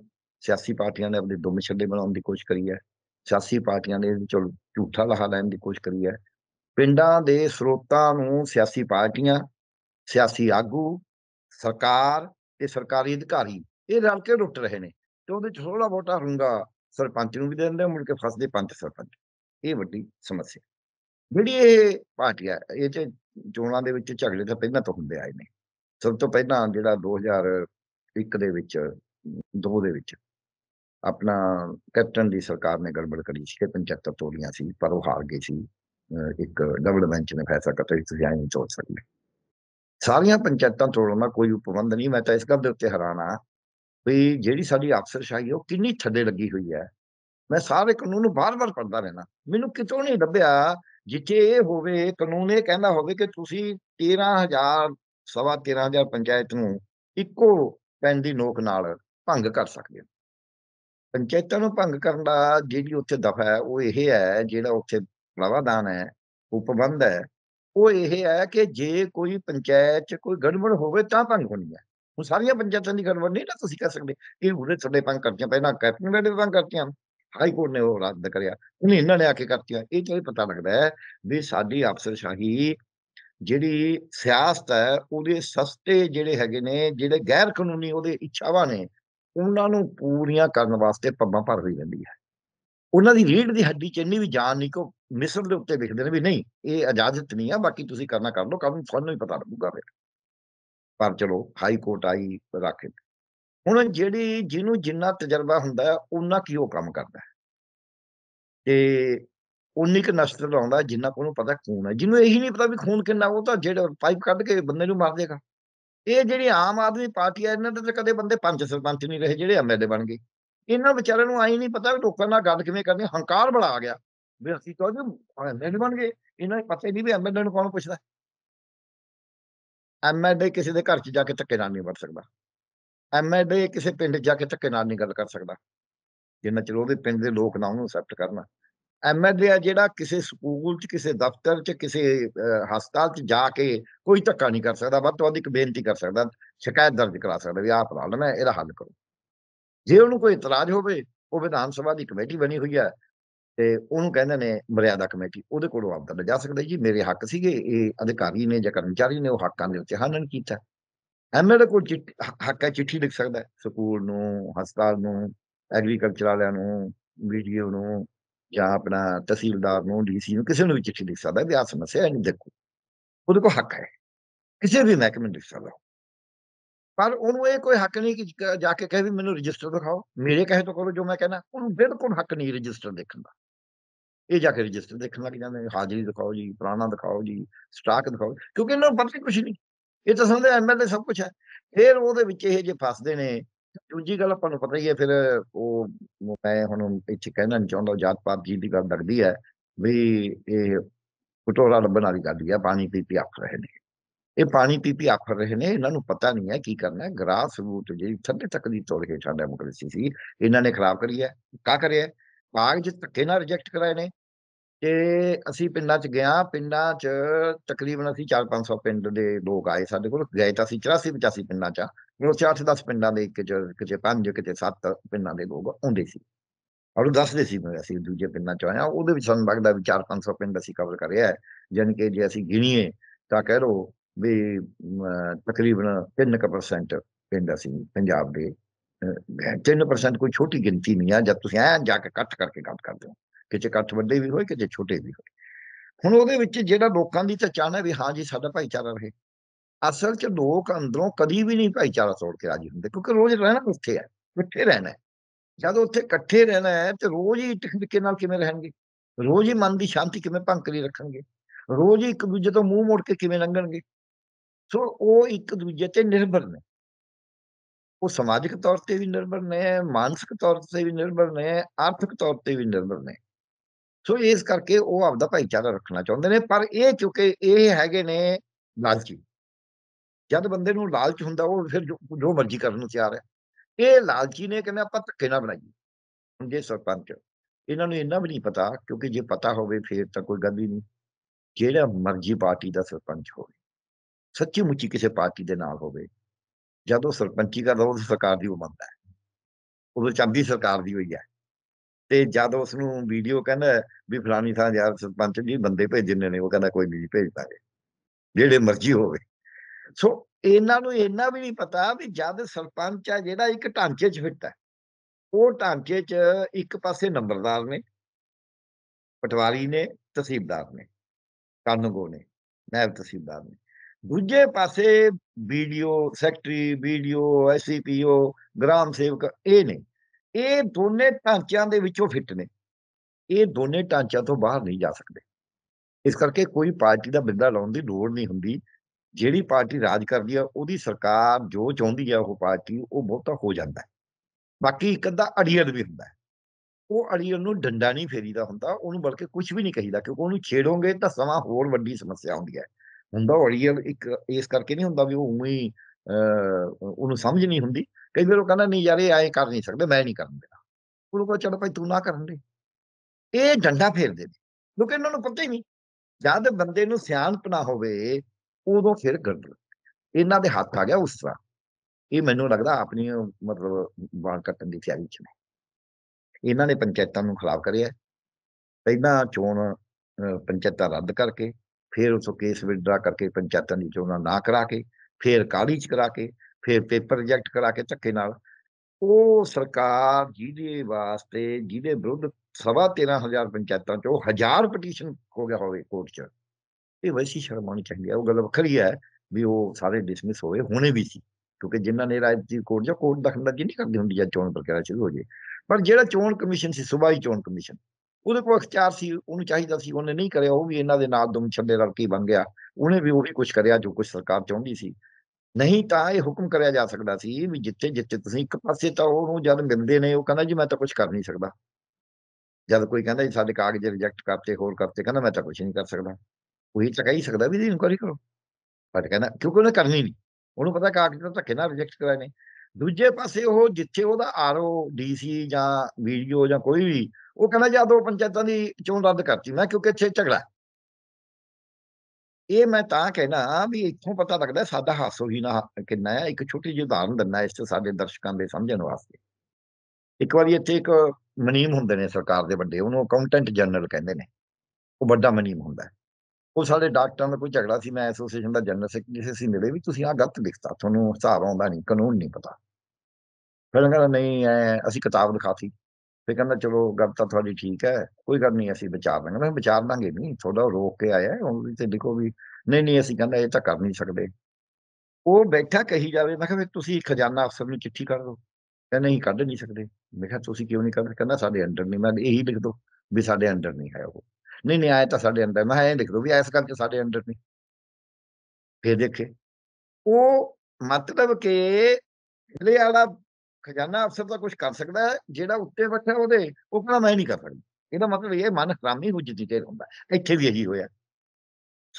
ਸਿਆਸੀ ਪਾਰਟੀਆਂ ਨੇ ਆਪਣੇ ਦੁੰਮ ਛੱਡੇ ਬਣਾਉਣ ਦੀ ਕੋਸ਼ਿਸ਼ ਕਰੀ ਹੈ ਸਿਆਸੀ ਪਾਰਟੀਆਂ ਨੇ ਚਲੋ ਝੂਠਾ ਲਹਾ ਲੈਣ ਦੀ ਕੋਸ਼ਿਸ਼ ਕਰੀ ਹੈ ਪਿੰਡਾਂ ਦੇ ਸਰੋਤਾਂ ਨੂੰ ਸਿਆਸੀ ਪਾਰਟੀਆਂ ਸਿਆਸੀ ਆਗੂ ਸਰਕਾਰ ਤੇ ਸਰਕਾਰੀ ਅਧਿਕਾਰੀ ਇਹ ਰਲ ਕੇ ਰੁੱਟ ਰਹੇ ਨੇ ਤੇ ਉਹਦੇ ਚ ਥੋੜਾ ਬੋਟਾ ਹੁੰਗਾ ਸਰਪੰਚ ਨੂੰ ਵੀ ਦੇ ਦਿੰਦੇ ਮੁੜ ਕੇ ਫਸਦੇ ਪੰਚ ਸਰਪੰਚ ਇਹ ਵੱਡੀ ਸਮੱਸਿਆ ਜਿਹੜੀ ਇਹ ਪਾਰਟੀਆਂ ਇਹ ਤੇ ਚੋਣਾਂ ਦੇ ਵਿੱਚ ਝਗੜੇ ਤਾਂ ਪਹਿਲਾਂ ਤੋਂ ਹੁੰਦੇ ਆਏ ਨੇ ਸਭ ਤੋਂ ਪਹਿਲਾਂ ਜਿਹੜਾ 2001 ਦੇ ਵਿੱਚ ਦੋ ਦੇ ਵਿੱਚ ਆਪਣਾ ਕੈਪਟਨ ਦੀ ਸਰਕਾਰ ਨੇ ਗੜਬੜ ਕਰੀ ਸੀ 75 ਤੋਲੀਆਂ ਸੀ ਪਰ ਉਹ ਹਾਰ ਗਏ ਸੀ ਇੱਕ ਡਬਲ ਬੈਂਚ ਨੇ ਫੈਸਲਾ ਕਰਤਾ ਕਿ ਤੁਸੀਂ ਐਂ ਨਹੀਂ ਸੋਚ ਸਕਦੇ ਸਾਰੀਆਂ ਪੰਚਾਇਤਾਂ ਤੋੜਨਾ ਕੋਈ ਪ੍ਰਬੰਧ ਨਹੀਂ ਮੈਂ ਤਾਂ ਇਸ ਗੱਲ ਦੇ ਉੱਤੇ ਹੈਰਾਨ ਆ ਵੀ ਜਿਹੜੀ ਸਾਡੀ ਅਫਸਰਸ਼ਾਹੀ ਉਹ ਕਿੰਨੀ ਥੱਲੇ ਲੱਗੀ ਹੋਈ ਹੈ ਮੈਂ ਸਾਰੇ ਕਾਨੂੰਨ ਨੂੰ ਬਾਰ-ਬਾਰ ਪੜਦਾ ਰਹਿਣਾ ਮੈਨੂੰ ਕਿਤੋਂ ਨਹੀਂ ਲੱਭਿਆ ਜਿੱਥੇ ਇਹ ਹੋਵੇ ਕਾਨੂੰਨ ਇਹ ਕਹਿੰਦਾ ਹੋਵੇ ਕਿ ਤੁਸੀਂ 13000 ਸਵਾ 13000 ਪੰਚਾਇਤ ਨੂੰ ਇੱਕੋ ਪੈਨ ਦੀ ਨੋਕ ਨਾਲ ਭੰਗ ਕਰ ਸਕਦੇ ਹੋ ਪੰਚਾਇਤਾਂ ਨੂੰ ਭੰਗ ਕਰਨ ਦਾ ਜਿਹੜੀ ਉੱਥੇ ਦਫਾ ਹੈ ਉਹ ਇਹ ਹੈ ਜਿਹੜਾ ਉੱਥੇ ਲਾਵਾਦਾਨ ਹੈ ਉਪਬੰਧ ਹੈ ਉਹ ਇਹ ਹੈ ਕਿ ਜੇ ਕੋਈ ਪੰਚਾਇਤ 'ਚ ਕੋਈ ਗੜਬੜ ਹੋਵੇ ਤਾਂ ਭੰਗ ਹੋਣੀ ਹੈ ਉਹ ਸਾਰੀਆਂ ਪੰਚਾਇਤਾਂ ਦੀ ਗੜਬੜ ਨਹੀਂ ਨਾ ਤੁਸੀਂ ਕਹਿ ਸਕਦੇ ਕਿ ਉਹਦੇ ਥੱਲੇ ਭੰਗ ਕਰਤੀਆਂ ਪਹਿਲਾਂ ਕੈਪਟਨ ਵੈਡੇ ਭੰਗ ਕਰਤੀਆਂ ਹਾਈ ਕੋਰਟ ਨੇ ਉਹ ਰੱਦ ਕਰਿਆ ਉਹਨੇ ਇਹਨਾਂ ਨੇ ਆ ਕੇ ਕਰਤੀਆਂ ਇਹ ਤੋਂ ਪਤਾ ਲੱਗਦਾ ਹੈ ਵੀ ਸਾਡੀ ਸ਼ਾਹੀ ਜਿਹੜੀ ਸਿਆਸਤ ਹੈ ਉਹਦੇ ਸਸਤੇ ਜਿਹੜੇ ਹੈਗੇ ਨੇ ਜਿਹੜੇ ਗੈਰ ਕਾਨੂੰਨੀ ਉਹਦੇ ਇੱਛਾਵਾਂ ਨੇ ਉਹਨਾਂ ਨੂੰ ਪੂਰੀਆਂ ਕਰਨ ਵਾਸਤੇ ਪੱਬਾਂ ਭਰ ਰਹੀ ਰਹਿੰਦੀ ਹੈ ਉਹਨਾਂ ਦੀ ਰੀੜ ਦੀ ਹੱਡੀ ਚ ਇੰਨੀ ਵੀ ਜਾਨ ਨਹੀਂ ਕੋ ਮਿਸਰ ਦੇ ਉੱਤੇ ਲਿਖਦੇ ਨੇ ਵੀ ਨਹੀਂ ਇਹ ਇਜਾਜ਼ਤ ਨਹੀਂ ਆ ਬਾਕੀ ਤੁਸੀਂ ਕਰਨਾ ਕਰ ਲਓ ਕੰਮ ਤੁਹਾਨੂੰ ਹੀ ਪਤਾ ਲੱਗੂਗਾ ਫਿਰ ਪਰ ਚਲੋ ਹਾਈ ਕੋਰਟ ਆਈ ਰੱਖੇ ਹੁਣ ਜਿਹੜੀ ਜਿਹਨੂੰ ਜਿੰਨਾ ਤਜਰਬਾ ਹੁੰਦਾ ਉਹਨਾਂ ਕੀ ਉਹ ਕੰਮ ਕਰਦਾ ਤੇ ਉਨੀ ਕੁ ਨਸ਼ਤਰ ਲਾਉਂਦਾ ਜਿੰਨਾ ਕੋ ਨੂੰ ਪਤਾ ਖੂਨ ਹੈ ਜਿਹਨੂੰ ਇਹੀ ਨਹੀਂ ਪਤਾ ਵੀ ਖੂਨ ਕਿੰਨਾ ਉਹ ਤਾਂ ਜਿਹੜਾ ਪਾਈਪ ਕੱਢ ਕੇ ਬੰਦੇ ਨੂੰ ਮਾਰ ਦੇਗਾ ਇਹ ਜਿਹੜੀ ਆਮ ਆਦਮੀ ਪਾਰਟੀ ਆ ਇਹਨਾਂ ਦੇ ਤਾਂ ਕਦੇ ਬੰਦੇ ਪੰਜ ਸਰਪੰਚ ਨਹੀਂ ਰਹੇ ਜਿਹੜੇ ਐਮਐਲਏ ਬਣ ਗਏ ਇਹਨਾਂ ਵਿਚਾਰਿਆਂ ਨੂੰ ਆਈ ਨਹੀਂ ਪਤਾ ਲੋਕਾਂ ਨਾਲ ਗੱਲ ਕਿਵੇਂ ਕਰਨੀ ਹੰਕਾਰ ਬੜਾ ਆ ਗਿਆ ਵੀ ਅਸੀਂ ਤਾਂ ਜੀ ਐਮਐਲਏ ਬਣ ਗਏ ਇਹਨਾਂ ਨੂੰ ਪਤਾ ਨਹੀਂ ਵੀ ਐਮਐਲਏ ਨੂੰ ਕੌਣ ਪੁੱਛਦਾ ਐਮਐਲਏ ਕਿਸੇ ਦੇ ਘਰ 'ਚ ਜਾ ਕੇ ਧੱਕੇ ਨਾਲ ਨਹੀਂ ਵੜ ਸਕਦਾ ਐਮਐਲਏ ਕਿਸੇ ਪਿੰਡ ਜਾ ਕੇ ਧੱਕੇ ਨਾਲ ਨਹੀਂ ਗੱਲ ਕਰ ਸਕਦਾ ਜਿੰਨਾ ਚਿਰ ਉਹਦੇ ਪਿੰਡ ਦੇ ਲੋਕ ਨਾ ਉਹਨੂੰ ਅਸੈਪਟ ਕਰਨਾ ਐਮਐਲਏ ਜਿਹੜਾ ਕਿਸੇ ਸਕੂਲ 'ਚ ਕਿਸੇ ਦਫ਼ਤਰ 'ਚ ਕਿਸੇ ਹਸਪਤਾਲ 'ਚ ਜਾ ਕੇ ਕੋਈ ਧੱਕਾ ਨਹੀਂ ਕਰ ਸਕਦਾ ਵੱਧ ਤੋਂ ਵੱਧ ਇੱਕ ਬੇਨਤੀ ਕਰ ਸਕਦਾ ਸ਼ਿਕਾਇਤ ਦਰਜ ਕਰਾ ਸਕਦਾ ਵੀ ਆਹ ਪ੍ਰੋਬਲਮ ਹੈ ਇਹਦਾ ਹੱਲ ਕਰੋ ਜੇ ਉਹਨੂੰ ਕੋਈ ਇਤਰਾਜ਼ ਹੋਵੇ ਉਹ ਵਿਧਾਨ ਸਭਾ ਦੀ ਕਮੇਟੀ ਬਣੀ ਹੋਈ ਹੈ ਤੇ ਉਹਨੂੰ ਕਹਿੰਦੇ ਨੇ ਮਰਿਆਦਾ ਕਮੇਟੀ ਉਹਦੇ ਕੋਲੋਂ ਆਪਦਾ ਲਿਜਾ ਸਕਦੇ ਜੀ ਮੇਰੇ ਹੱਕ ਸੀਗੇ ਇਹ ਅਧਿਕਾਰੀ ਨੇ ਜਾਂ ਕਰਮਚਾਰੀ ਨੇ ਉਹ ਹੱਕਾਂ ਦੇ ਉੱਤੇ ਹਨਨ ਕੀਤਾ ਐਮਐਲਏ ਕੋਲ ਹੱਕ ਹੈ ਚਿੱਠੀ ਲਿਖ ਸਕਦਾ ਸਕੂਲ ਨੂੰ ਹਸਪਤਾਲ ਨੂੰ ਐਗਰੀਕਲਚਰ ਵਾਲਿਆਂ ਨੂੰ ਵੀਡੀਓ ਨੂੰ ਜਾਂ ਆਪਣਾ ਤਹਿਸੀਲਦਾਰ ਨੂੰ ਡੀਸੀ ਨੂੰ ਕਿਸੇ ਨੂੰ ਵੀ ਚਿੱਠੀ ਲਿਖ ਸਕਦਾ ਵੀ ਆ ਸਮੱਸਿਆ ਇਹਨੂੰ ਦੇਖੋ ਉਹਦੇ ਕੋਲ ਹੱਕ ਹੈ ਕਿਸੇ ਵੀ ਮਹਿਕਮੇ ਦੇ ਲਿਖ ਸਕਦਾ ਪਰ ਉਹਨੂੰ ਇਹ ਕੋਈ ਹੱਕ ਨਹੀਂ ਕਿ ਜਾ ਕੇ ਕਹੇ ਵੀ ਮੈਨੂੰ ਰਜਿਸਟਰ ਦਿਖਾਓ ਮੇਰੇ ਕਹੇ ਤੋਂ ਕਰੋ ਜੋ ਮੈਂ ਕਹਿੰਦਾ ਉਹਨੂੰ ਬਿਲਕੁਲ ਹੱਕ ਨਹੀਂ ਰਜਿਸਟਰ ਦੇਖਣ ਦਾ ਇਹ ਜਾ ਕੇ ਰਜਿਸਟਰ ਦੇਖਣ ਲੱਗ ਜਾਂਦੇ ਹਾਜ਼ਰੀ ਦਿਖਾਓ ਜੀ ਪੁਰਾਣਾ ਦਿਖਾਓ ਜੀ ਸਟਾਕ ਦਿਖਾਓ ਕਿਉਂਕਿ ਇਹਨਾਂ ਨੂੰ ਪਤਾ ਕੁਝ ਨਹੀਂ ਇਹ ਤਾਂ ਸਮਝਦੇ ਐਮਐਲਏ ਸਭ ਕੁਝ ਹੈ ਫਿਰ ਉਹਦੇ ਵਿੱਚ ਇਹ ਜੇ ਫਸਦੇ ਨੇ ਦੂਜੀ ਗੱਲ ਆਪਾਂ ਨੂੰ ਪਤਾ ਹੀ ਹੈ ਫਿਰ ਉਹ ਮੈਂ ਹੁਣ ਇੱਥੇ ਕਹਿਣਾ ਨਹੀਂ ਚਾਹੁੰਦਾ ਜਾਤ ਪਾਤ ਜੀ ਦੀ ਗੱਲ ਲੱਗਦੀ ਹੈ ਵੀ ਇਹ ਕਟੋਰਾ ਲੱਭਣ ਵਾਲੀ ਗੱਲ ਹੈ ਪਾਣੀ ਪੀ ਪੀ ਆਖ ਰਹੇ ਨੇ ਇਹ ਪਾਣੀ ਪੀ ਆਖਰ ਰਹੇ ਨੇ ਇਹਨਾਂ ਨੂੰ ਪਤਾ ਨਹੀਂ ਹੈ ਕੀ ਕਰਨਾ ਹੈ ਗਰਾਸ ਰੂਟ ਜਿਹੜੀ ਥੱਲੇ ਤੱਕ ਦੀ ਤੋੜ ਕੇ ਛਾਂ ਡੈਮੋਕ੍ਰੇਸੀ ਸੀ ਇਹਨਾਂ ਨੇ ਖਰਾਬ ਕਰੀ ਹੈ ਕਾ ਕਰਿਆ ਬਾਗ ਜਿੱਤ ਧੱਕੇ ਨਾਲ ਰਿਜੈਕਟ ਕਰਾਏ ਨੇ ਤੇ ਅਸੀਂ ਪਿੰਡਾਂ 'ਚ ਗਿਆ ਪਿੰਡਾਂ 'ਚ ਤਕਰੀਬਨ ਅਸੀਂ 4-500 ਪਿੰਡ ਦੇ ਲੋਕ ਆਏ ਸਾਡੇ ਕੋਲ ਗਏ ਤਾਂ ਅਸੀਂ 84-85 ਪਿੰਡਾਂ 'ਚ ਉਹ 4 10 ਪਿੰਡਾਂ ਦੇ ਇੱਕ ਕਿਤੇ ਪੰਜ ਕਿਤੇ ਸੱਤ ਪਿੰਡਾਂ ਦੇ ਲੋਕ ਆਉਂਦੇ ਸੀ ਔਰ ਦੱਸਦੇ ਸੀ ਮੈਂ ਅਸੀਂ ਦੂਜੇ ਪਿੰਡਾਂ 'ਚ ਆਇਆ ਉਹਦੇ ਵਿੱਚ ਸਾਨੂੰ ਲੱਗਦਾ ਵੀ 4-500 ਪਿੰਡ ਅਸੀਂ ਕਵਰ ਕਰਿਆ ਹੈ ਜਨ ਕੇ ਜੇ ਅਸੀਂ ਗਿਣੀਏ ਤਾਂ ਕਹਿ ਲੋ ਵੀ ਤਕਰੀਬਨ 3% ਪਿੰਡ ਅਸੀਂ ਪੰਜਾਬ ਦੇ 3% ਕੋਈ ਛੋਟੀ ਗਿਣਤੀ ਨਹੀਂ ਆ ਜਦ ਤੁਸੀਂ ਐਂ ਜਾ ਕੇ ਇਕੱਠ ਕਰਕੇ ਗੱਲ ਕਰਦੇ ਹੋ ਕਿਤੇ ਇਕੱਠ ਵੱਡੇ ਵੀ ਹੋਏ ਕਿਤੇ ਛੋਟੇ ਵੀ ਹੋਏ ਹੁਣ ਉਹਦੇ ਵਿੱਚ ਜਿਹੜਾ ਲੋਕਾਂ ਦੀ ਤਾਂ ਚਾਹਨਾ ਵੀ ਹਾਂ ਜੀ ਸਾਡਾ ਭਾਈਚਾਰਾ ਰਹੇ ਅਸਲ 'ਚ ਲੋਕ ਅੰਦਰੋਂ ਕਦੀ ਵੀ ਨਹੀਂ ਭਾਈਚਾਰਾ ਤੋੜ ਕੇ ਰਾਜੀ ਹੁੰਦੇ ਕਿਉਂਕਿ ਰੋਜ਼ ਰਹਿਣਾ ਉੱਥੇ ਹੈ ਉੱਥੇ ਰਹਿਣਾ ਜਦ ਉੱਥੇ ਇਕੱਠੇ ਰਹਿਣਾ ਹੈ ਤੇ ਰੋਜ਼ ਹੀ ਟਿਕਟਕੇ ਨਾਲ ਕਿਵੇਂ ਰਹਿਣਗੇ ਰੋਜ਼ ਹੀ ਮਨ ਦੀ ਸ਼ਾਂਤੀ ਕਿਵੇਂ ਭੰਕਰੀ ਰੱਖਣਗੇ ਰੋਜ਼ ਹੀ ਇੱਕ ਦੂਜੇ ਤੋਂ ਮੂੰਹ ਮੋੜ ਕੇ ਕਿਵੇਂ ਲੰਘਣਗੇ ਸੋ ਉਹ ਇੱਕ ਦੂਜੇ ਤੇ ਨਿਰਭਰ ਨੇ ਉਹ ਸਮਾਜਿਕ ਤੌਰ ਤੇ ਵੀ ਨਿਰਭਰ ਨੇ ਮਾਨਸਿਕ ਤੌਰ ਤੇ ਵੀ ਨਿਰਭਰ ਨੇ ਆਰਥਿਕ ਤੌਰ ਤੇ ਵੀ ਨਿਰਭਰ ਨੇ ਸੋ ਇਸ ਕਰਕੇ ਉਹ ਆਪਦਾ ਭਾਈਚਾਰਾ ਰੱਖਣਾ ਚਾਹੁੰਦੇ ਨੇ ਪਰ ਇਹ ਕਿਉਂਕਿ ਇਹ ਹੈਗੇ ਨੇ ਲਾਲਚੀ ਜਦ ਬੰਦੇ ਨੂੰ ਲਾਲਚ ਹੁੰਦਾ ਉਹ ਫਿਰ ਜੋ ਮਰਜ਼ੀ ਕਰਨ ਨੂੰ ਤਿਆਰ ਹੈ ਇਹ ਲਾਲਚੀ ਨੇ ਕਹਿੰਦਾ ਆਪਾਂ ਧੱਕੇ ਨਾ ਬਣਾਈਏ ਜੇ ਸਰਪੰਚ ਇਹਨਾਂ ਨੂੰ ਇੰਨਾ ਵੀ ਨਹੀਂ ਪਤਾ ਕਿਉਂਕਿ ਜੇ ਪਤਾ ਹੋਵੇ ਫਿਰ ਤਾਂ ਕੋਈ ਗੱਲ ਹੀ ਨਹੀਂ ਜਿਹੜਾ ਮਰਜ਼ੀ ਪਾਰਟੀ ਦਾ ਸਰਪੰਚ ਹੋਵੇ ਸੱਚੀ ਮੁੱਚੀ ਕਿਸੇ ਪਾਰਟੀ ਦੇ ਨਾਲ ਹੋਵੇ ਜਦੋਂ ਸਰਪੰਚੀ ਕਰਦਾ ਉਹ ਸਰਕਾਰ ਦੀ ਉਹ ਮੰਨਦਾ ਹੈ ਉਦੋਂ ਚੰਦੀ ਸਰਕਾਰ ਦੀ ਹੋਈ ਹੈ ਤੇ ਜਦ ਉਸ ਨੂੰ ਵੀਡੀਓ ਕਹਿੰਦਾ ਵੀ ਫਲਾਨੀ ਥਾਂ ਯਾਰ ਸਰਪੰਚ ਜੀ ਬੰਦੇ ਭੇਜਣੇ ਨੇ ਉਹ ਕਹਿੰਦਾ ਕੋਈ ਨਹੀਂ ਭੇਜ ਪਾਗੇ ਜਿਹੜੇ ਮਰਜ਼ੀ ਹੋਵੇ ਸੋ ਇਹਨਾਂ ਨੂੰ ਇਹਨਾਂ ਵੀ ਨਹੀਂ ਪਤਾ ਵੀ ਜਦ ਸਰਪੰਚ ਆ ਜਿਹੜਾ ਇੱਕ ਢਾਂਚੇ 'ਚ ਫਿੱਟਾ ਉਹ ਢਾਂਚੇ 'ਚ ਇੱਕ ਪਾਸੇ ਨੰਬਰਦਾਰ ਨੇ ਪਟਵਾਰੀ ਨੇ ਤਹਿਸੀਲਦਾਰ ਨੇ ਕਾਨੂੰਗੋ ਨੇ ਨਾਇਬ ਤਹਿਸੀਲਦਾਰ ਨੇ ਦੂਜੇ ਪਾਸੇ ਵੀਡੀਓ ਸੈਕਟਰੀ ਵੀਡੀਓ ਐਸਪੀਓ ਗ੍ਰਾਮ ਸੇਵਕ ਇਹ ਨੇ ਇਹ ਦੋਨੇ ਢਾਂਚਿਆਂ ਦੇ ਵਿੱਚੋਂ ਫਿੱਟ ਨੇ ਇਹ ਦੋਨੇ ਢਾਂਚਿਆਂ ਤੋਂ ਬਾਹਰ ਨਹੀਂ ਜਾ ਸਕਦੇ ਇਸ ਕਰਕੇ ਕੋਈ ਪਾਰਟੀ ਦਾ ਬਿੰਦਾ ਲਾਉਣ ਦੀ ਲੋੜ ਨਹੀਂ ਹੁੰਦੀ ਜਿਹੜੀ ਪਾਰਟੀ ਰਾਜ ਕਰਦੀ ਆ ਉਹਦੀ ਸਰਕਾਰ ਜੋ ਚਾਹੁੰਦੀ ਆ ਉਹ ਪਾਰਟੀ ਉਹ ਬਹੁਤਾ ਹੋ ਜਾਂਦਾ ਬਾਕੀ ਇੱਕ ਅੱਧਾ ਅੜੀਅਲ ਵੀ ਹੁੰਦਾ ਉਹ ਅੜੀਅਲ ਨੂੰ ਡੰਡਾ ਨਹੀਂ ਫੇਰੀਦਾ ਹੁੰਦਾ ਉਹਨੂੰ ਬਲਕਿ ਕੁਝ ਵੀ ਨਹੀਂ ਕਹੀਦਾ ਕਿਉਂਕਿ ਉਹਨੂੰ ਛੇੜੋਗੇ ਤਾਂ ਸਮਾਂ ਹੋਰ ਵੱਡੀ ਸਮੱਸਿਆ ਹੁੰਦੀ ਹੈ ਹੁੰਦਾ ਹੋਲੀ ਇੱਕ ਇਸ ਕਰਕੇ ਨਹੀਂ ਹੁੰਦਾ ਵੀ ਉਹ ਉਵੇਂ ਹੀ ਉਹਨੂੰ ਸਮਝ ਨਹੀਂ ਹੁੰਦੀ ਕਈ ਵਾਰ ਉਹ ਕਹਿੰਦਾ ਨਹੀਂ ਯਾਰ ਇਹ ਐਂ ਕਰ ਨਹੀਂ ਸਕਦੇ ਮੈਂ ਨਹੀਂ ਕਰਨ ਦੇਣਾ ਉਹਨੂੰ ਕਹੋ ਚਲ ਭਾਈ ਤੂੰ ਨਾ ਕਰਨ ਦੇ ਇਹ ਡੰਡਾ ਫੇਰਦੇ ਨੇ ਕਿਉਂਕਿ ਇਹਨਾਂ ਨੂੰ ਪਤਾ ਹੀ ਨਹੀਂ ਜਦ ਬੰਦੇ ਨੂੰ ਸਿਆਣਪ ਨਾ ਹੋਵੇ ਉਦੋਂ ਫਿਰ ਗੜਬੜ ਇਹਨਾਂ ਦੇ ਹੱਥ ਆ ਗਿਆ ਉਸ ਤਰ੍ਹਾਂ ਇਹ ਮੈਨੂੰ ਲੱਗਦਾ ਆਪਣੀ ਮਤਲਬ ਬਾਣ ਕੱਟਣ ਦੀ ਤਿਆਰੀ ਚ ਨੇ ਇਹਨਾਂ ਨੇ ਪੰਚਾਇਤਾਂ ਨੂੰ ਖਿਲਾਫ ਕਰਿਆ ਪਹਿਲਾਂ ਚੋਣ ਪੰਚਾਇਤਾਂ ਰੱਦ ਕਰਕੇ ਫਿਰ ਉਸ ਕੇਸ ਵਿਡਰਾ ਕਰਕੇ ਪੰਚਾਇਤਾਂ ਦੀ ਚੋਣਾਂ ਨਾ ਕਰਾ ਕੇ ਫਿਰ ਕਾਲੀ ਚ ਕਰਾ ਕੇ ਫਿਰ ਪੇਪਰ ਰਿਜੈਕਟ ਕਰਾ ਕੇ ਧੱਕੇ ਨਾਲ ਉਹ ਸਰਕਾਰ ਜਿਹਦੇ ਵਾਸਤੇ ਜਿਹਦੇ ਵਿਰੁੱਧ ਸਵਾ 13000 ਪੰਚਾਇਤਾਂ ਚੋਂ ਹਜ਼ਾਰ ਪਟੀਸ਼ਨ ਹੋ ਗਿਆ ਹੋਵੇ ਕੋਰਟ 'ਚ ਇਹ ਵੈਸੀ ਸ਼ਰਮ ਆਉਣੀ ਚਾਹੀਦੀ ਹੈ ਉਹ ਗੱਲ ਵੱਖਰੀ ਹੈ ਵੀ ਉਹ ਸਾਰੇ ਡਿਸਮਿਸ ਹੋਏ ਹੋਣੇ ਵੀ ਸੀ ਕਿਉਂਕਿ ਜਿਨ੍ਹਾਂ ਨੇ ਦੀ ਕੋਰਟ ਜਾਂ ਕੋਰਟ ਦਖਲ ਨਹੀਂ ਕਰਦੇ ਹੁੰਦੀ ਜਾਂ ਚੋਣ ਪ੍ਰਕਿਰਿਆ ਸ਼ੁਰੂ ਹੋ ਜੇ ਪਰ ਜਿਹੜਾ ਚੋਣ ਕਮਿਸ਼ਨ ਸੀ ਸੁਭਾਈ ਚੋਣ ਕਮਿਸ਼ਨ ਉਹਦੇ ਕੋਲ ਇਖਤਿਆਰ ਸੀ ਉਹਨੂੰ ਚਾਹੀਦਾ ਸੀ ਉਹਨੇ ਨਹੀਂ ਕਰਿਆ ਉਹ ਵੀ ਇਹਨਾਂ ਦੇ ਨਾਲ ਦਮ ਛੱਡੇ ਲੜਕੀ ਬਣ ਗਿਆ ਉਹਨੇ ਵੀ ਉਹੀ ਕੁਝ ਕਰਿਆ ਜੋ ਕੁਝ ਸਰਕਾਰ ਚਾਹੁੰਦੀ ਸੀ ਨਹੀਂ ਤਾਂ ਇਹ ਹੁਕਮ ਕਰਿਆ ਜਾ ਸਕਦਾ ਸੀ ਵੀ ਜਿੱਥੇ ਜਿੱਥੇ ਤੁਸੀਂ ਇੱਕ ਪਾਸੇ ਤਾਂ ਉਹਨੂੰ ਜਦ ਮਿਲਦੇ ਨੇ ਉਹ ਕਹਿੰਦਾ ਜੀ ਮੈਂ ਤਾਂ ਕੁਝ ਕਰ ਨਹੀਂ ਸਕਦਾ ਜਦ ਕੋਈ ਕਹਿੰਦਾ ਜੀ ਸਾਡੇ ਕਾਗਜ਼ ਰਿਜੈਕਟ ਕਰਤੇ ਹੋਰ ਕਰਤੇ ਕਹਿੰਦਾ ਮੈਂ ਤਾਂ ਕੁਝ ਨਹੀਂ ਕਰ ਸਕਦਾ ਉਹੀ ਤਾਂ ਕਹੀ ਸਕਦਾ ਵੀ ਇਹਦੀ ਇਨਕੁਆਰੀ ਕਰੋ ਪਰ ਕਹਿੰਦਾ ਕਿਉਂਕਿ ਉਹਨੇ ਕਰਨੀ ਨਹੀਂ ਉਹਨੂੰ ਪਤਾ ਕਾਗਜ਼ ਤਾਂ ਧੱਕੇ ਨਾਲ ਰਿਜੈਕਟ ਕਰਾਏ ਨੇ ਦੂਜੇ ਪਾਸੇ ਉਹ ਜਿੱਥੇ ਉਹਦਾ ਆਰਓ ਡੀਸੀ ਜਾਂ ਵੀਡੀਓ ਜਾਂ ਕੋਈ ਵੀ ਉਹ ਕਹਿੰਦਾ ਜੀ ਆ ਦੋ ਪੰਚਾਇਤਾਂ ਦੀ ਚੋਣ ਰੱਦ ਕਰਤੀ ਮੈਂ ਕਿਉਂਕਿ ਇੱਥੇ ਝਗੜਾ ਇਹ ਮੈਂ ਤਾਂ ਕਹਿਣਾ ਵੀ ਇੱਥੋਂ ਪਤਾ ਲੱਗਦਾ ਸਾਡਾ ਹਾਸੋ ਹੀ ਨਾ ਕਿੰਨਾ ਹੈ ਇੱਕ ਛੋਟੀ ਜਿਹੀ ਉਦਾਹਰਨ ਦਿੰਦਾ ਇਸ ਤੇ ਸਾਡੇ ਦਰਸ਼ਕਾਂ ਦੇ ਸਮਝਣ ਵਾਸਤੇ ਇੱਕ ਵਾਰੀ ਇੱਥੇ ਇੱਕ ਮਨੀਮ ਹੁੰਦੇ ਨੇ ਸਰਕਾਰ ਦੇ ਵੱਡੇ ਉਹਨੂੰ ਅਕਾਊਂਟੈਂਟ ਜਨਰਲ ਕਹਿੰਦੇ ਨੇ ਉਹ ਵੱਡਾ ਮਨੀਮ ਹੁੰਦਾ ਉਹ ਸਾਡੇ ਡਾਕਟਰਾਂ ਦਾ ਕੋਈ ਝਗੜਾ ਸੀ ਮੈਂ ਐਸੋਸੀਏਸ਼ਨ ਦਾ ਜਨਰਲ ਸੈਕਟਰੀ ਸੀ ਮਿਲੇ ਵੀ ਤੁਸੀਂ ਆ ਗਲਤ ਲਿਖਤਾ ਤੁਹਾਨੂੰ ਹਿਸਾਬ ਆਉਂਦਾ ਨਹੀਂ ਕਾਨੂੰਨ ਨਹੀਂ ਪਤਾ ਫਿਰ ਕਹਿੰਦਾ ਨਹੀਂ ਐ ਅਸੀਂ ਕਿਤਾਬ ਦਿਖਾਤੀ ਫਿਰ ਕਹਿੰਦਾ ਚਲੋ ਗੱਲ ਤਾਂ ਤੁਹਾਡੀ ਠੀਕ ਹੈ ਕੋਈ ਗੱਲ ਨਹੀਂ ਅਸੀਂ ਵਿਚਾਰ ਲਾਂਗੇ ਮੈਂ ਵਿਚਾਰ ਲਾਂਗੇ ਨਹੀਂ ਥੋੜਾ ਰੋਕ ਕੇ ਆਇਆ ਉਹਦੀ ਤੇ ਦੇਖੋ ਵੀ ਨਹੀਂ ਨਹੀਂ ਅਸੀਂ ਕਹਿੰਦਾ ਇਹ ਤਾਂ ਕਰ ਨਹੀਂ ਸਕਦੇ ਉਹ ਬੈਠਾ ਕਹੀ ਜਾਵੇ ਮੈਂ ਕਿਹਾ ਤੁਸੀਂ ਖਜ਼ਾਨਾ ਅਫਸਰ ਨੂੰ ਚਿੱਠੀ ਕਰ ਦਿਓ ਕਹਿੰਦਾ ਨਹੀਂ ਕੱਢ ਨਹੀਂ ਸਕਦੇ ਮੈਂ ਕਿਹਾ ਤੁਸੀਂ ਕਿਉਂ ਨਹੀਂ ਕਰਦੇ ਕਹਿੰਦਾ ਸਾਡੇ ਅੰਡਰ ਨਹੀਂ ਮੈਂ ਇਹੀ ਲਿਖ ਦੋ ਵੀ ਸਾਡੇ ਅੰਡਰ ਨਹੀਂ ਹੈ ਉਹ ਨਹੀਂ ਨਹੀਂ ਆਇਆ ਤਾਂ ਸਾਡੇ ਅੰਡਰ ਮੈਂ ਐਂ ਲਿਖ ਦੋ ਵੀ ਇਸ ਕਰਕੇ ਸਾਡੇ ਅੰਡਰ ਨਹੀਂ ਫਿਰ ਦੇਖੇ ਉਹ ਮਤਲਬ ਕਿ ਇਹ ਵਾਲਾ ਖਜ਼ਾਨਾ ਅਫਸਰ ਤਾਂ ਕੁਝ ਕਰ ਸਕਦਾ ਹੈ ਜਿਹੜਾ ਉੱਤੇ ਬੈਠਾ ਉਹਦੇ ਉਹ ਕਹਿੰਦਾ ਮੈਂ ਨਹੀਂ ਕਰ ਸਕਦਾ ਇਹਦਾ ਮਤਲਬ ਇਹ ਮਨ ਹਰਾਮੀ ਹੁਜਤੀ ਤੇ ਹੁੰਦਾ ਇੱਥੇ ਵੀ ਇਹੀ ਹੋਇਆ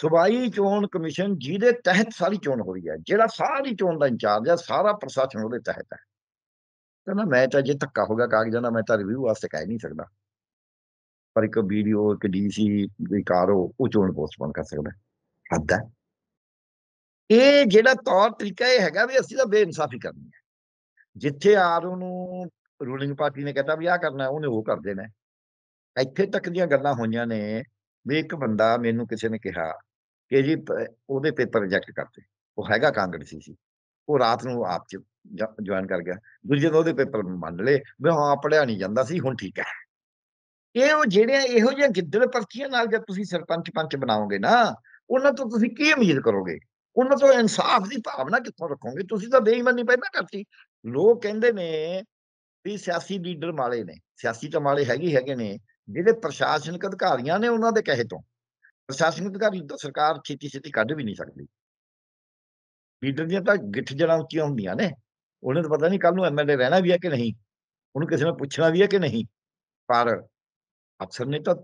ਸੁਬਾਈ ਚੋਣ ਕਮਿਸ਼ਨ ਜਿਹਦੇ ਤਹਿਤ ਸਾਰੀ ਚੋਣ ਹੋ ਰਹੀ ਹੈ ਜਿਹੜਾ ਸਾਰੀ ਚੋਣ ਦਾ ਇੰਚਾਰਜ ਹੈ ਸਾਰਾ ਪ੍ਰਸ਼ਾਸਨ ਉਹਦੇ ਤਹਿਤ ਹੈ ਕਹਿੰਦਾ ਮੈਂ ਤਾਂ ਜੇ ਧੱਕਾ ਹੋ ਗਿਆ ਕਾਗਜ਼ਾਂ ਦਾ ਮੈਂ ਤਾਂ ਰਿਵਿਊ ਵਾਸਤੇ ਕਹਿ ਨਹੀਂ ਸਕਦਾ ਪਰ ਇੱਕ ਵੀਡੀਓ ਇੱਕ ਡੀਸੀ ਦੀ ਕਾਰੋ ਉਹ ਚੋਣ ਪੋਸਟਪੋਨ ਕਰ ਸਕਦਾ ਹੱਦ ਹੈ ਇਹ ਜਿਹੜਾ ਤੌਰ ਤਰੀਕਾ ਇਹ ਹੈਗਾ ਵੀ ਅਸੀਂ ਤਾਂ ਬੇਇਨਸਾਫੀ ਕਰਨੀ ਹੈ ਜਿੱਥੇ ਆਰਓ ਨੂੰ ਰੂਲਿੰਗ ਪਾਰਟੀ ਨੇ ਕਹਤਾ ਵੀ ਆ ਕਰਨਾ ਉਹਨੇ ਉਹ ਕਰ ਦੇਣਾ ਇੱਥੇ ਤੱਕ ਦੀਆਂ ਗੱਲਾਂ ਹੋਈਆਂ ਨੇ ਵੀ ਇੱਕ ਬੰਦਾ ਮੈਨੂੰ ਕਿਸੇ ਨੇ ਕਿਹਾ ਕਿ ਜੀ ਉਹਦੇ ਪੇਪਰ ਰਿਜੈਕਟ ਕਰਤੇ ਉਹ ਹੈਗਾ ਕਾਂਗਰਸੀ ਸੀ ਉਹ ਰਾਤ ਨੂੰ ਆਪ ਚ ਜੁਆਇਨ ਕਰ ਗਿਆ ਦੂਜੇ ਦਿਨ ਉਹਦੇ ਪੇਪਰ ਮੰਨ ਲਏ ਵੀ ਹਾਂ ਪੜਿਆ ਨਹੀਂ ਜਾਂਦਾ ਸੀ ਹੁਣ ਠੀਕ ਹੈ ਇਹ ਉਹ ਜਿਹੜੇ ਇਹੋ ਜਿਹੇ ਗਿੱਦੜ ਪਰਚੀਆਂ ਨਾਲ ਜਦ ਤੁਸੀਂ ਸਰਪੰਚ ਪੰਚ ਬਣਾਓਗੇ ਨਾ ਉਹਨਾਂ ਤੋਂ ਤੁਸੀਂ ਕੀ ਉਮੀਦ ਕਰੋਗੇ ਉਹਨਾਂ ਤੋਂ ਇਨਸਾਫ ਦੀ ਭਾਵਨਾ ਕਿੱਥੋਂ ਰੱਖੋਗੇ ਤੁਸੀਂ ਤਾਂ ਬੇਈਮਾਨੀ ਪਹਿਲਾਂ ਕਰਤੀ ਲੋਕ ਕਹਿੰਦੇ ਨੇ ਵੀ ਸਿਆਸੀ ਲੀਡਰ ਮਾਲੇ ਨੇ ਸਿਆਸੀ ਤਾਂ ਮਾਲੇ ਹੈਗੇ ਹੈਗੇ ਨੇ ਜਿਹੜੇ ਪ੍ਰਸ਼ਾਸਨਿਕ ਅਧਿਕਾਰੀਆਂ ਨੇ ਉਹਨਾਂ ਦੇ ਕਹੇ ਤੋਂ ਪ੍ਰਸ਼ਾਸਨਿਕ ਅਧਿਕਾਰੀ ਤਾਂ ਸਰਕਾਰ ਛੇਤੀ ਛੇਤੀ ਕੱਢ ਵੀ ਨਹੀਂ ਸਕਦੀ ਲੀਡਰ ਦੀਆਂ ਤਾਂ ਗਿੱਠ ਜਣਾ ਉੱਚੀਆਂ ਹੁੰਦੀਆਂ ਨੇ ਉਹਨੇ ਤਾਂ ਪਤਾ ਨਹੀਂ ਕੱਲ ਨੂੰ ਐਮਐਲਏ ਰਹਿਣਾ ਵੀ ਹੈ ਕਿ ਨਹੀਂ ਉਹਨੂੰ ਕਿਸੇ ਨੇ ਪੁੱਛਣਾ ਵੀ ਹੈ ਕਿ ਨਹੀਂ ਪਰ ਅਫਸਰ ਨੇ ਤਾਂ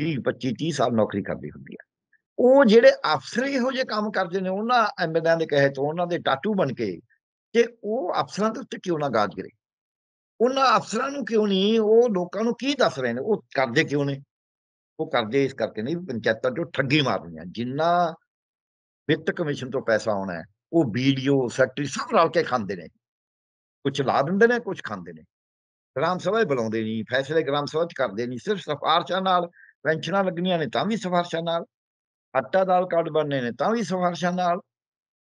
20 25 30 ਸਾਲ ਨੌਕਰੀ ਕਰਦੀ ਹੁੰਦੀ ਆ ਉਹ ਜਿਹੜੇ ਅਫਸਰ ਇਹੋ ਜਿਹੇ ਕੰਮ ਕਰਦੇ ਨੇ ਉਹਨਾਂ ਐਮਐਲਏ ਦੇ ਕਹੇ ਤੋਂ ਉਹਨਾਂ ਦੇ ਟਾਟੂ ਬਣ ਕੇ ਕਿ ਉਹ ਅਫਸਰਾਂ ਦੇ ਉੱਤੇ ਕਿਉਂ ਨਾ ਗਾਜ ਗਰੇ ਉਹਨਾਂ ਅਫਸਰਾਂ ਨੂੰ ਕਿਉਂ ਨਹੀਂ ਉਹ ਲੋਕਾਂ ਨੂੰ ਕੀ ਦੱਸ ਰਹੇ ਨੇ ਉਹ ਕਰਦੇ ਕਿਉਂ ਨੇ ਉਹ ਕਰਦੇ ਇਸ ਕਰਕੇ ਨਹੀਂ ਪੰਚਾਇਤਾਂ ਚੋਂ ਠੱਗੀ ਮਾਰ ਰਹੀਆਂ ਜਿੰਨਾ ਵਿੱਤ ਕਮਿਸ਼ਨ ਤੋਂ ਪੈਸਾ ਆਉਣਾ ਹੈ ਉਹ ਵੀਡੀਓ ਸੈਕਟਰੀ ਸਭ ਰਲ ਕੇ ਖਾਂਦੇ ਨੇ ਕੁਝ ਲਾ ਦਿੰਦੇ ਨੇ ਕੁਝ ਖਾਂਦੇ ਨੇ ਗ੍ਰਾਮ ਸਭਾ ਹੀ ਬੁਲਾਉਂਦੇ ਨਹੀਂ ਫੈਸਲੇ ਗ੍ਰਾਮ ਸਭਾ ਚ ਕਰਦੇ ਨਹੀਂ ਸਿਰਫ ਸਫਾਰਸ਼ਾਂ ਨਾਲ ਪੈਨਸ਼ਨਾਂ ਲੱਗਣੀਆਂ ਨੇ ਤਾਂ ਵੀ ਸਫਾਰਸ਼ਾਂ ਨਾਲ ਆਟਾ ਦਾਲ ਕਾਰਡ ਬਣਨੇ ਨੇ ਤਾਂ ਵੀ ਸਫਾਰਸ਼ਾਂ ਨਾਲ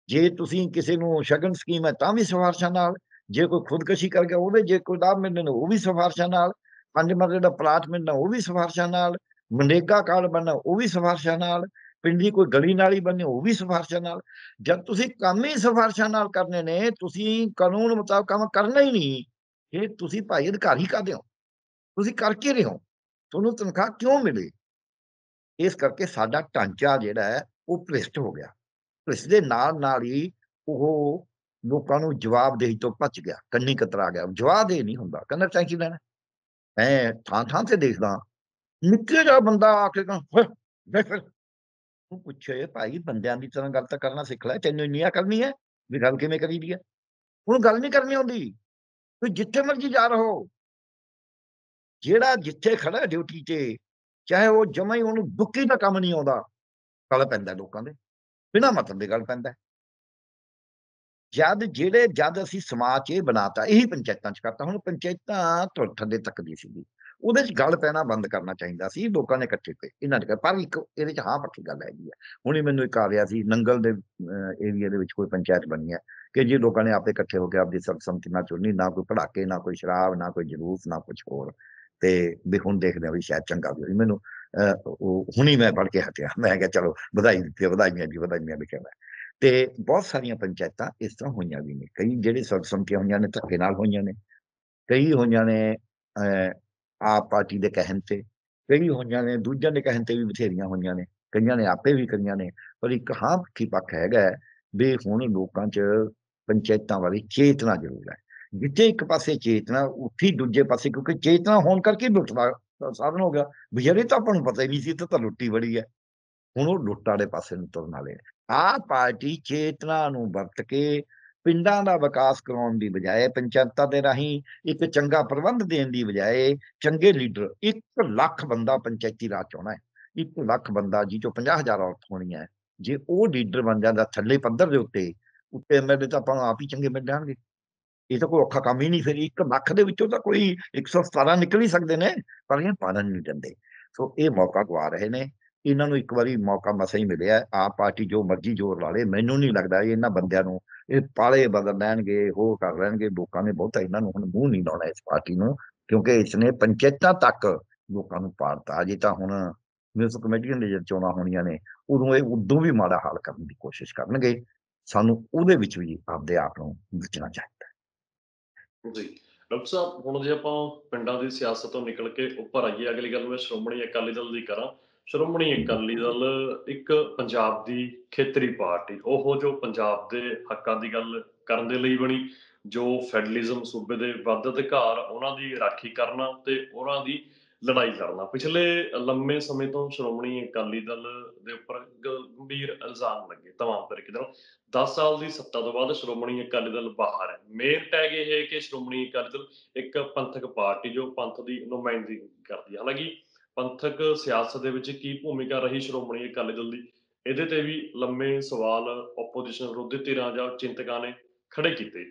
ਜੇ ਤੁਸੀਂ ਕਿਸੇ ਨੂੰ ਸ਼ਗਨ ਸਕੀਮ ਹੈ ਤਾਂ ਵੀ ਸਫਾਰਸ਼ਾਂ ਨਾਲ ਜੇ ਕੋਈ ਖੁਦਕਸ਼ੀ ਕਰ ਗਿਆ ਉਹਦੇ ਜੇ ਕੋਈ ਦਾ ਮਿਲਣ ਉਹ ਵੀ ਸਫਾਰਸ਼ਾਂ ਨਾਲ ਪੰਜ ਮਰਦੇ ਦਾ ਪਲਾਟ ਮਿਲਣਾ ਉਹ ਵੀ ਸਫਾਰਸ਼ਾਂ ਨਾਲ ਮਨੇਗਾ ਕਾਲ ਬਣਨਾ ਉਹ ਵੀ ਸਫਾਰਸ਼ਾਂ ਨਾਲ ਪਿੰਡ ਦੀ ਕੋਈ ਗਲੀ ਨਾਲੀ ਬਣਨੀ ਉਹ ਵੀ ਸਫਾਰਸ਼ਾਂ ਨਾਲ ਜਦ ਤੁਸੀਂ ਕੰਮ ਹੀ ਸਫਾਰਸ਼ਾਂ ਨਾਲ ਕਰਨੇ ਨੇ ਤੁਸੀਂ ਕਾਨੂੰਨ ਮੁਤਾਬਕ ਕੰਮ ਕਰਨਾ ਹੀ ਨਹੀਂ ਇਹ ਤੁਸੀਂ ਭਾਈ ਅਧਿਕਾਰੀ ਕਰਦੇ ਹੋ ਤੁਸੀਂ ਕਰ ਕੀ ਰਹੇ ਹੋ ਤੁਹਾਨੂੰ ਤਨਖਾਹ ਕਿਉਂ ਮਿਲੇ ਇਸ ਕਰਕੇ ਸਾਡਾ ਢਾਂਚਾ ਜਿਹੜਾ ਹੈ ਉਹ ਭ੍ਰਿਸ਼ਟ ਹੋ ਗਿਆ ਇਸ ਦੇ ਨਾਲ ਨਾਲ ਹੀ ਉਹ ਲੋਕਾਂ ਨੂੰ ਜਵਾਬ ਜਵਾਬਦੇਹੀ ਤੋਂ ਭੱਜ ਗਿਆ ਕੰਨੀ ਕਤਰਾ ਗਿਆ ਜਵਾਬ ਦੇ ਨਹੀਂ ਹੁੰਦਾ ਕਹਿੰਦਾ ਟੈਂਕੀ ਲੈਣਾ ਮੈਂ ਥਾਂ ਥਾਂ ਤੇ ਦੇਖਦਾ ਨਿੱਕੇ ਜਿਹਾ ਬੰਦਾ ਆ ਕੇ ਕਹਿੰਦਾ ਤੂੰ ਪੁੱਛੇ ਭਾਈ ਬੰਦਿਆਂ ਦੀ ਤਰ੍ਹਾਂ ਗੱਲ ਤਾਂ ਕਰਨਾ ਸਿੱਖ ਲੈ ਤੈਨੂੰ ਇੰਨੀ ਆ ਕਰਨੀ ਹੈ ਵੀ ਗੱਲ ਕਿਵੇਂ ਕਰੀ ਦੀ ਹੈ ਹੁਣ ਗੱਲ ਨਹੀਂ ਕਰਨੀ ਆਉਂਦੀ ਤੂੰ ਜਿੱਥੇ ਮਰਜੀ ਜਾ ਰਹੋ ਜਿਹੜਾ ਜਿੱਥੇ ਖੜਾ ਡਿਊਟੀ ਤੇ ਚਾਹੇ ਉਹ ਜਮਾਈ ਉਹਨੂੰ ਬੁੱਕੀ ਦਾ ਕੰਮ ਨਹੀਂ ਆਉਂਦਾ ਗੱਲ ਪੈਂਦਾ ਲੋਕਾਂ ਦੇ ਬਿਨਾ ਮਤਲਬ ਦੇ ਗੱਲ ਪੈਂਦਾ ਜਦ ਜਿਹੜੇ ਜਦ ਅਸੀਂ ਸਮਾਜ ਇਹ ਬਣਾਤਾ ਇਹੀ ਪੰਚਾਇਤਾਂ 'ਚ ਕਰਤਾ ਹੁਣ ਪੰਚਾਇਤਾਂ ਤੁਰ ਥੱਲੇ ਤੱਕ ਦੀ ਸੀਗੀ ਉਹਦੇ 'ਚ ਗੱਲ ਪੈਣਾ ਬੰਦ ਕਰਨਾ ਚਾਹੀਦਾ ਸੀ ਲੋਕਾਂ ਨੇ ਇਕੱਠੇ ਤੇ ਇਹਨਾਂ ਨੇ ਪਰ ਇੱਕ ਇਹਦੇ 'ਚ ਹਾਂ ਪੱਕੀ ਗੱਲ ਹੈਗੀ ਆ ਹੁਣੇ ਮੈਨੂੰ ਇੱਕ ਆ ਰਿਹਾ ਸੀ ਨੰਗਲ ਦੇ ਏਰੀਆ ਦੇ ਵਿੱਚ ਕੋਈ ਪੰਚਾਇਤ ਬਣੀ ਹੈ ਕਿ ਜੀ ਲੋਕਾਂ ਨੇ ਆਪੇ ਇਕੱਠੇ ਹੋ ਕੇ ਆਪਦੀ ਸਰਬਸੰਮਤੀ ਨਾਲ ਚੁਣੀ ਨਾ ਕੋਈ ਪੜਾਕੇ ਨਾ ਕੋਈ ਸ਼ਰਾਬ ਨਾ ਕੋਈ ਜਲੂਸ ਨਾ ਕੁਝ ਹੋਰ ਤੇ ਵੀ ਹੁਣ ਦੇਖਦੇ ਆ ਵੀ ਸ਼ਾਇਦ ਚੰਗਾ ਵੀ ਹੋਈ ਮੈਨੂੰ ਹੁਣੀ ਮੈਂ ਪੜ ਕੇ ਹਟਿਆ ਮੈਂ ਕਿਹਾ ਚਲੋ ਵਧਾਈ ਦਿੱਤੀ ਵਧਾਈਆਂ ਜੀ ਵਧਾਈਆਂ ਲਿਖਿਆ ਮੈਂ ਤੇ ਬਹੁਤ ਸਾਰੀਆਂ ਪੰਚਾਇਤਾਂ ਇਸ ਤਰ੍ਹਾਂ ਹੋਈਆਂ ਵੀ ਨੇ ਕਈ ਜਿਹੜੇ ਸਰਸੰਕੀਆਂ ਹੋਈਆਂ ਨੇ ਧੱਕੇ ਨਾਲ ਹੋਈਆਂ ਨੇ ਕਈ ਹੋਈਆਂ ਨੇ ਆਪ ਪਾਰਟੀ ਦੇ ਕਹਿਣ ਤੇ ਕਈ ਹੋਈਆਂ ਨੇ ਦੂਜਿਆਂ ਦੇ ਕਹਿਣ ਤੇ ਵੀ ਬਥੇਰੀਆਂ ਹੋਈਆਂ ਨੇ ਕਈਆਂ ਨੇ ਆਪੇ ਵੀ ਕਰੀਆਂ ਨੇ ਪਰ ਇੱਕ ਹਾਂ ਕੀ ਪੱਖ ਹੈਗਾ ਵੀ ਹੁਣ ਲੋਕਾਂ 'ਚ ਪੰਚਾਇਤਾਂ ਵਾਲੀ ਚੇਤਨਾ ਜ਼ਰੂਰ ਹੈ ਜਿੱਥੇ ਇੱਕ ਪਾਸੇ ਚੇਤਨਾ ਉੱਥੇ ਦੂਜੇ ਪਾਸੇ ਕਿਉਂਕਿ ਚੇਤਨਾ ਹੋਣ ਕਰਕੇ ਲੁੱਟਵਾ ਸਾਧਨ ਹੋ ਗਿਆ ਬਈਰੇ ਤਾਂ ਆਪਾਂ ਨੂੰ ਪਤਾ ਹੀ ਨਹੀਂ ਸੀ ਇੱਥੇ ਤਾਂ ਲੁੱਟੀ ਬੜੀ ਹੈ ਹੁਣ ਉਹ ਲੁੱਟ ਵਾਲੇ ਪਾਸੇ ਨੂੰ ਤੁਰਨ ਵਾਲੇ ਆ ਪਾਰਟੀ ਚੇਤਨਾ ਨੂੰ ਵਰਤ ਕੇ ਪਿੰਡਾਂ ਦਾ ਵਿਕਾਸ ਕਰਾਉਣ ਦੀ ਬਜਾਏ ਪੰਚਾਇਤਾਂ ਦੇ ਰਾਹੀਂ ਇੱਕ ਚੰਗਾ ਪ੍ਰਬੰਧ ਦੇਣ ਦੀ ਬਜਾਏ ਚੰਗੇ ਲੀਡਰ 1 ਲੱਖ ਬੰਦਾ ਪੰਚਾਇਤੀ ਰਾਜ ਚਾਹਣਾ ਹੈ 1 ਲੱਖ ਬੰਦਾ ਜੀ ਚੋਂ 50000 ਔਰਤ ਹੋਣੀ ਹੈ ਜੇ ਉਹ ਲੀਡਰ ਬਣ ਜਾਂਦਾ ਥੱਲੇ ਪੱਧਰ ਦੇ ਉੱਤੇ ਉੱਤੇ ਐਮਐਲਏ ਤਾਂ ਆਪਾਂ ਆਪ ਹੀ ਚੰਗੇ ਮਿਲ ਜਾਣਗੇ ਇਹ ਤਾਂ ਕੋਈ ਔਖਾ ਕੰਮ ਹੀ ਨਹੀਂ ਫਿਰ ਇੱਕ ਲੱਖ ਦੇ ਵਿੱਚੋਂ ਤਾਂ ਕੋਈ 117 ਨਿਕਲ ਹੀ ਸਕਦੇ ਨੇ ਪਰ ਇਹ ਪਾਲਣ ਨਹੀਂ ਦਿੰਦੇ ਸੋ ਇਹ ਮੌਕਾ ਗਵਾ ਰਹੇ ਨੇ ਇਹਨਾਂ ਨੂੰ ਇੱਕ ਵਾਰੀ ਮੌਕਾ ਮਸਾ ਹੀ ਮਿਲਿਆ ਆ ਪਾਰਟੀ ਜੋ ਮਰਜ਼ੀ ਜ਼ੋਰ ਲਾ ਲੇ ਮੈਨੂੰ ਨਹੀਂ ਲੱਗਦਾ ਇਹ ਇਹਨਾਂ ਬੰਦਿਆਂ ਨੂੰ ਇਹ ਪਾਲੇ ਬਦਲ ਲੈਣਗੇ ਹੋ ਕਰ ਲੈਣਗੇ ਲੋਕਾਂ ਨੇ ਬਹੁਤਾ ਇਹਨਾਂ ਨੂੰ ਹੁਣ ਮੂੰਹ ਨਹੀਂ ਲਾਉਣਾ ਇਸ ਪਾਰਟੀ ਨੂੰ ਕਿਉਂਕਿ ਇਸ ਨੇ ਪੰਚਾਇਤਾਂ ਤੱਕ ਲੋਕਾਂ ਨੂੰ ਪਾਰਤਾ ਅਜੇ ਤਾਂ ਹੁਣ ਮਿਊਨਿਸਪਲ ਕਮੇਟੀਆਂ ਦੇ ਚੋਣਾਂ ਹੋਣੀਆਂ ਨੇ ਉਦੋਂ ਇਹ ਉਦੋਂ ਵੀ ਮਾੜਾ ਹਾਲ ਕਰਨ ਦੀ ਕੋਸ਼ਿਸ਼ ਕਰਨਗੇ ਸਾਨੂੰ ਉਹਦੇ ਵਿੱਚ ਵੀ ਆਪਦੇ ਆਪ ਨੂੰ ਵਿਚਣਾ ਚਾਹੀਦਾ ਜੀ ਡਾਕਟਰ ਸਾਹਿਬ ਹੁਣ ਜੇ ਆਪਾਂ ਪਿੰਡਾਂ ਦੀ ਸਿਆਸਤ ਤੋਂ ਨਿਕਲ ਕੇ ਉੱਪਰ ਆਈਏ ਅਗਲੀ ਗੱਲ ਮੈਂ ਸ਼੍ਰੋਮਣੀ ਅਕਾਲੀ ਦਲ ਦੀ ਕਰਾਂ ਸ਼੍ਰੋਮਣੀ ਅਕਾਲੀ ਦਲ ਇੱਕ ਪੰਜਾਬ ਦੀ ਖੇਤਰੀ ਪਾਰਟੀ ਉਹ ਜੋ ਪੰਜਾਬ ਦੇ ਹੱਕਾਂ ਦੀ ਗੱਲ ਕਰਨ ਦੇ ਲਈ ਬਣੀ ਜੋ ਫੈਡਰਲਿਜ਼ਮ ਸੂਬੇ ਦੇ ਵੱਧ ਅਧਿਕਾਰ ਉਹਨਾਂ ਦੀ ਰਾਖੀ ਕਰਨਾ ਤੇ ਉਹਨਾਂ ਦੀ ਲੜਾਈ ਲੜਨਾ ਪਿਛਲੇ ਲੰਮੇ ਸਮੇਂ ਤੋਂ ਸ਼੍ਰੋਮਣੀ ਅਕਾਲੀ ਦਲ ਦੇ ਉੱਪਰ ਗੰਭੀਰ ਇਲਜ਼ਾਮ ਲੱਗੇ ਤਮਾਮ ਤਰੀਕੇ ਦੇ ਨਾਲ 10 ਸਾਲ ਦੀ ਸੱਤਾ ਤੋਂ ਬਾਅਦ ਸ਼੍ਰੋਮਣੀ ਅਕਾਲੀ ਦਲ ਬਾਹਰ ਹੈ ਮੇਨ ਟੈਗ ਇਹ ਹੈ ਕਿ ਸ਼੍ਰੋਮਣੀ ਅਕਾਲੀ ਦਲ ਇੱਕ ਪੰਥਕ ਪਾਰਟੀ ਜੋ ਪੰਥ ਦੀ ਨੁਮਾਇੰਦਗੀ ਕਰਦੀ ਹੈ ਹਾਲਾਂਕਿ ਪੰਥਕ ਸਿਆਸਤ ਦੇ ਵਿੱਚ ਕੀ ਭੂਮਿਕਾ ਰਹੀ ਸ਼੍ਰੋਮਣੀ ਅਕਾਲੀ ਦਲ ਦੀ ਇਹਦੇ ਤੇ ਵੀ ਲੰਮੇ ਸਵਾਲ ਆਪੋਜੀਸ਼ਨ ਵਿਰੋਧੀ ਧਿਰਾਂ ਜਾਂ ਚਿੰਤਕਾਂ ਨੇ ਖੜੇ ਕੀਤੇ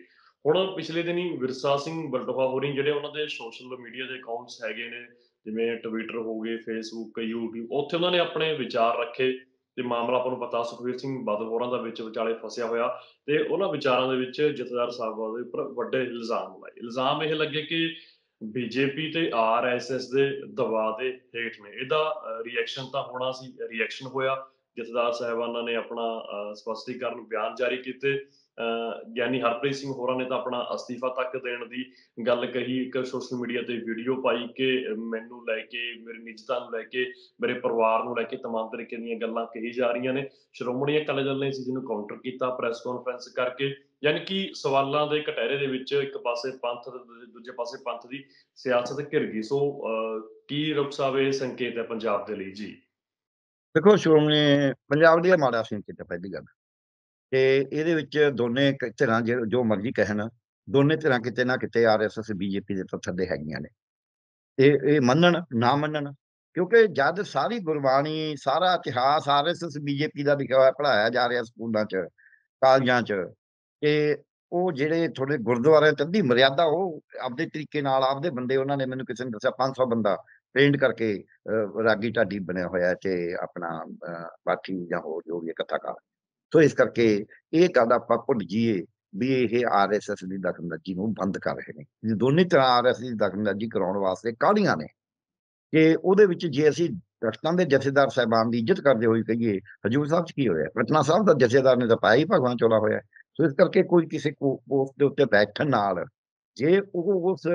ਹੁਣ ਪਿਛਲੇ ਦਿਨੀ ਵਿਰਸਾ ਸਿੰਘ ਬਲਟੋਹਾ ਹੋਰੀ ਜਿਹੜੇ ਉਹਨਾਂ ਦੇ ਸੋਸ਼ਲ ਮੀਡੀਆ ਦੇ ਅਕਾਊਂਟਸ ਹੈਗੇ ਨੇ ਜਿਵੇਂ ਟਵਿੱਟਰ ਹੋ ਗਏ ਫੇਸਬੁੱਕ YouTube ਉੱਥੇ ਉਹਨਾਂ ਨੇ ਆਪਣੇ ਵਿਚਾਰ ਰੱਖੇ ਤੇ ਮਾਮਲਾ ਆਪਾਂ ਨੂੰ ਪਤਾ ਸੁਖਵੀਰ ਸਿੰਘ ਬਦਵੋਰਾਂ ਦਾ ਵਿੱਚ ਵਿਚਾਲੇ ਫਸਿਆ ਹੋਇਆ ਤੇ ਉਹਨਾਂ ਵਿਚਾਰਾਂ ਦੇ ਵਿੱਚ ਜਥੇਦਾਰ ਸਾਹਿਬ ਦੇ ਉੱਪਰ ਵੱਡੇ ਇਲਜ਼ਾਮ ਲਾਏ ਇਲਜ਼ਾਮ ਇਹ ਲੱਗੇ ਕਿ ਬੀਜੇਪੀ ਤੇ ਆਰਐਸਐਸ ਦੇ ਦਬਾਅ ਦੇ ਹੇਠ ਨੇ ਇਹਦਾ ਰਿਐਕਸ਼ਨ ਤਾਂ ਹੋਣਾ ਸੀ ਰਿਐਕਸ਼ਨ ਹੋਇਆ ਜਥੇਦਾਰ ਸਾਹਿਬਾਨਾਂ ਨੇ ਆਪਣਾ ਸਪਸ਼ਟੀਕਰਨ ਬਿਆਨ ਜਾਰੀ ਕੀਤੇ ਗਿਆਨੀ ਹਰਪ੍ਰੀਤ ਸਿੰਘ ਹੋਰਾਂ ਨੇ ਤਾਂ ਆਪਣਾ ਅਸਤੀਫਾ ਤੱਕ ਦੇਣ ਦੀ ਗੱਲ ਕਹੀ ਇੱਕ ਸੋਸ਼ਲ ਮੀਡੀਆ ਤੇ ਵੀਡੀਓ ਪਾਈ ਕਿ ਮੈਨੂੰ ਲੈ ਕੇ ਮੇਰੇ ਨਿੱਜਤਾ ਨੂੰ ਲੈ ਕੇ ਮੇਰੇ ਪਰਿਵਾਰ ਨੂੰ ਲੈ ਕੇ ਤਮਾਮ ਤਰੀਕੇ ਦੀਆਂ ਗੱਲਾਂ ਕਹੀ ਜਾ ਰਹੀਆਂ ਨੇ ਸ਼੍ਰੋਮਣੀ ਅਕਾਲੀ ਦਲ ਨੇ ਇਸ ਨੂੰ ਕਾਊਂਟਰ ਕੀਤਾ ਪ੍ਰੈਸ ਕਾਨਫਰੰਸ ਕਰਕੇ ਯਾਨੀ ਕਿ ਸਵਾਲਾਂ ਦੇ ਕਟਹਿਰੇ ਦੇ ਵਿੱਚ ਇੱਕ ਪਾਸੇ ਪੰਥ ਦੂਜੇ ਪਾਸੇ ਪੰਥ ਦੀ ਸਿਆਸਤ ਘਿਰ ਗਈ ਸੋ ਕੀ ਸਾਵੇ ਸੰਕੇਤ ਹੈ ਪੰਜਾਬ ਦੇ ਲਈ ਜੀ ਦੇਖੋ ਸ਼੍ਰੋਮਣੀ ਪੰਜਾਬ ਦੀ ਮਾੜਾ ਸੰਕੇਤ ਹੈ ਪਹਿਲੀ ਗੱਲ ਤੇ ਇਹਦੇ ਵਿੱਚ ਦੋਨੇ ਧਿਰਾਂ ਜੋ ਮਰਜ਼ੀ ਕਹਿਣ ਦੋਨੇ ਧਿਰਾਂ ਕਿਤੇ ਨਾ ਕਿਤੇ ਆਰਐਸਐਸ ਬੀਜੇਪੀ ਦੇ ਤੋਂ ਥੱਲੇ ਹੈਗੀਆਂ ਨੇ ਇਹ ਇਹ ਮੰਨਣ ਨਾ ਮੰਨਣ ਕਿਉਂਕਿ ਜਦ ਸਾਰੀ ਗੁਰਬਾਣੀ ਸਾਰਾ ਇਤਿਹਾਸ ਆਰਐਸਐਸ ਬੀਜੇਪੀ ਦਾ ਲਿਖਿਆ ਹੋਇਆ ਪੜਾਇਆ ਜਾ ਰਿਹਾ ਸਕੂਲਾਂ 'ਚ ਕਾਲਜਾਂ 'ਚ ਤੇ ਉਹ ਜਿਹੜੇ ਥੋੜੇ ਗੁਰਦੁਆਰੇ ਅੱਧੀ ਮਰਿਆਦਾ ਉਹ ਆਪਦੇ ਤਰੀਕੇ ਨਾਲ ਆਪਦੇ ਬੰਦੇ ਉਹਨਾਂ ਨੇ ਮੈਨੂੰ ਕਿਸੇ ਨੇ ਦੱਸਿਆ 500 ਬੰਦਾ ਪੇਂਟ ਕਰਕੇ ਰਾਗੀ ਢਾਡੀ ਬਣਿਆ ਹੋਇਆ ਤੇ ਆਪਣਾ ਬਾਕੀ ਜਾਂ ਹੋਰ ਜੋ ਵੀ ਕਥਾਕਾਰ ਸੋ ਇਸ ਕਰਕੇ ਇਹ ਗੱਲ ਆਪਾਂ ਭੁੱਲ ਜੀਏ ਵੀ ਇਹ ਆਰਐਸਐਸ ਦੀ ਦਖਲਅੰਦਾਜ਼ੀ ਨੂੰ ਬੰਦ ਕਰ ਰਹੇ ਨੇ ਜੀ ਦੋਨੇ ਤਰ੍ਹਾਂ ਆਰਐਸਐਸ ਦੀ ਦਖਲਅੰਦਾਜ਼ੀ ਕਰਾਉਣ ਵਾਸਤੇ ਕਾਢੀਆਂ ਨੇ ਕਿ ਉਹਦੇ ਵਿੱਚ ਜੇ ਅਸੀਂ ਰਤਨਾ ਦੇ ਜਥੇਦਾਰ ਸਹਿਬਾਨ ਦੀ ਇੱਜ਼ਤ ਕਰਦੇ ਹੋਏ ਕਹੀਏ ਹਜੂਰ ਸਾਹਿਬ ਚ ਕੀ ਹੋਇਆ ਰਤਨਾ ਸਾਹਿਬ ਦਾ ਜਥੇਦਾਰ ਨੇ ਤਾਂ ਪਾਇਆ ਹੀ ਭਗਵਾਨ ਚੋਲਾ ਹੋਇਆ ਸੋ ਇਸ ਕਰਕੇ ਕੋਈ ਕਿਸੇ ਪੋਸਟ ਦੇ ਉੱਤੇ ਬੈਠਣ ਨਾਲ ਜੇ ਉਹ ਉਸ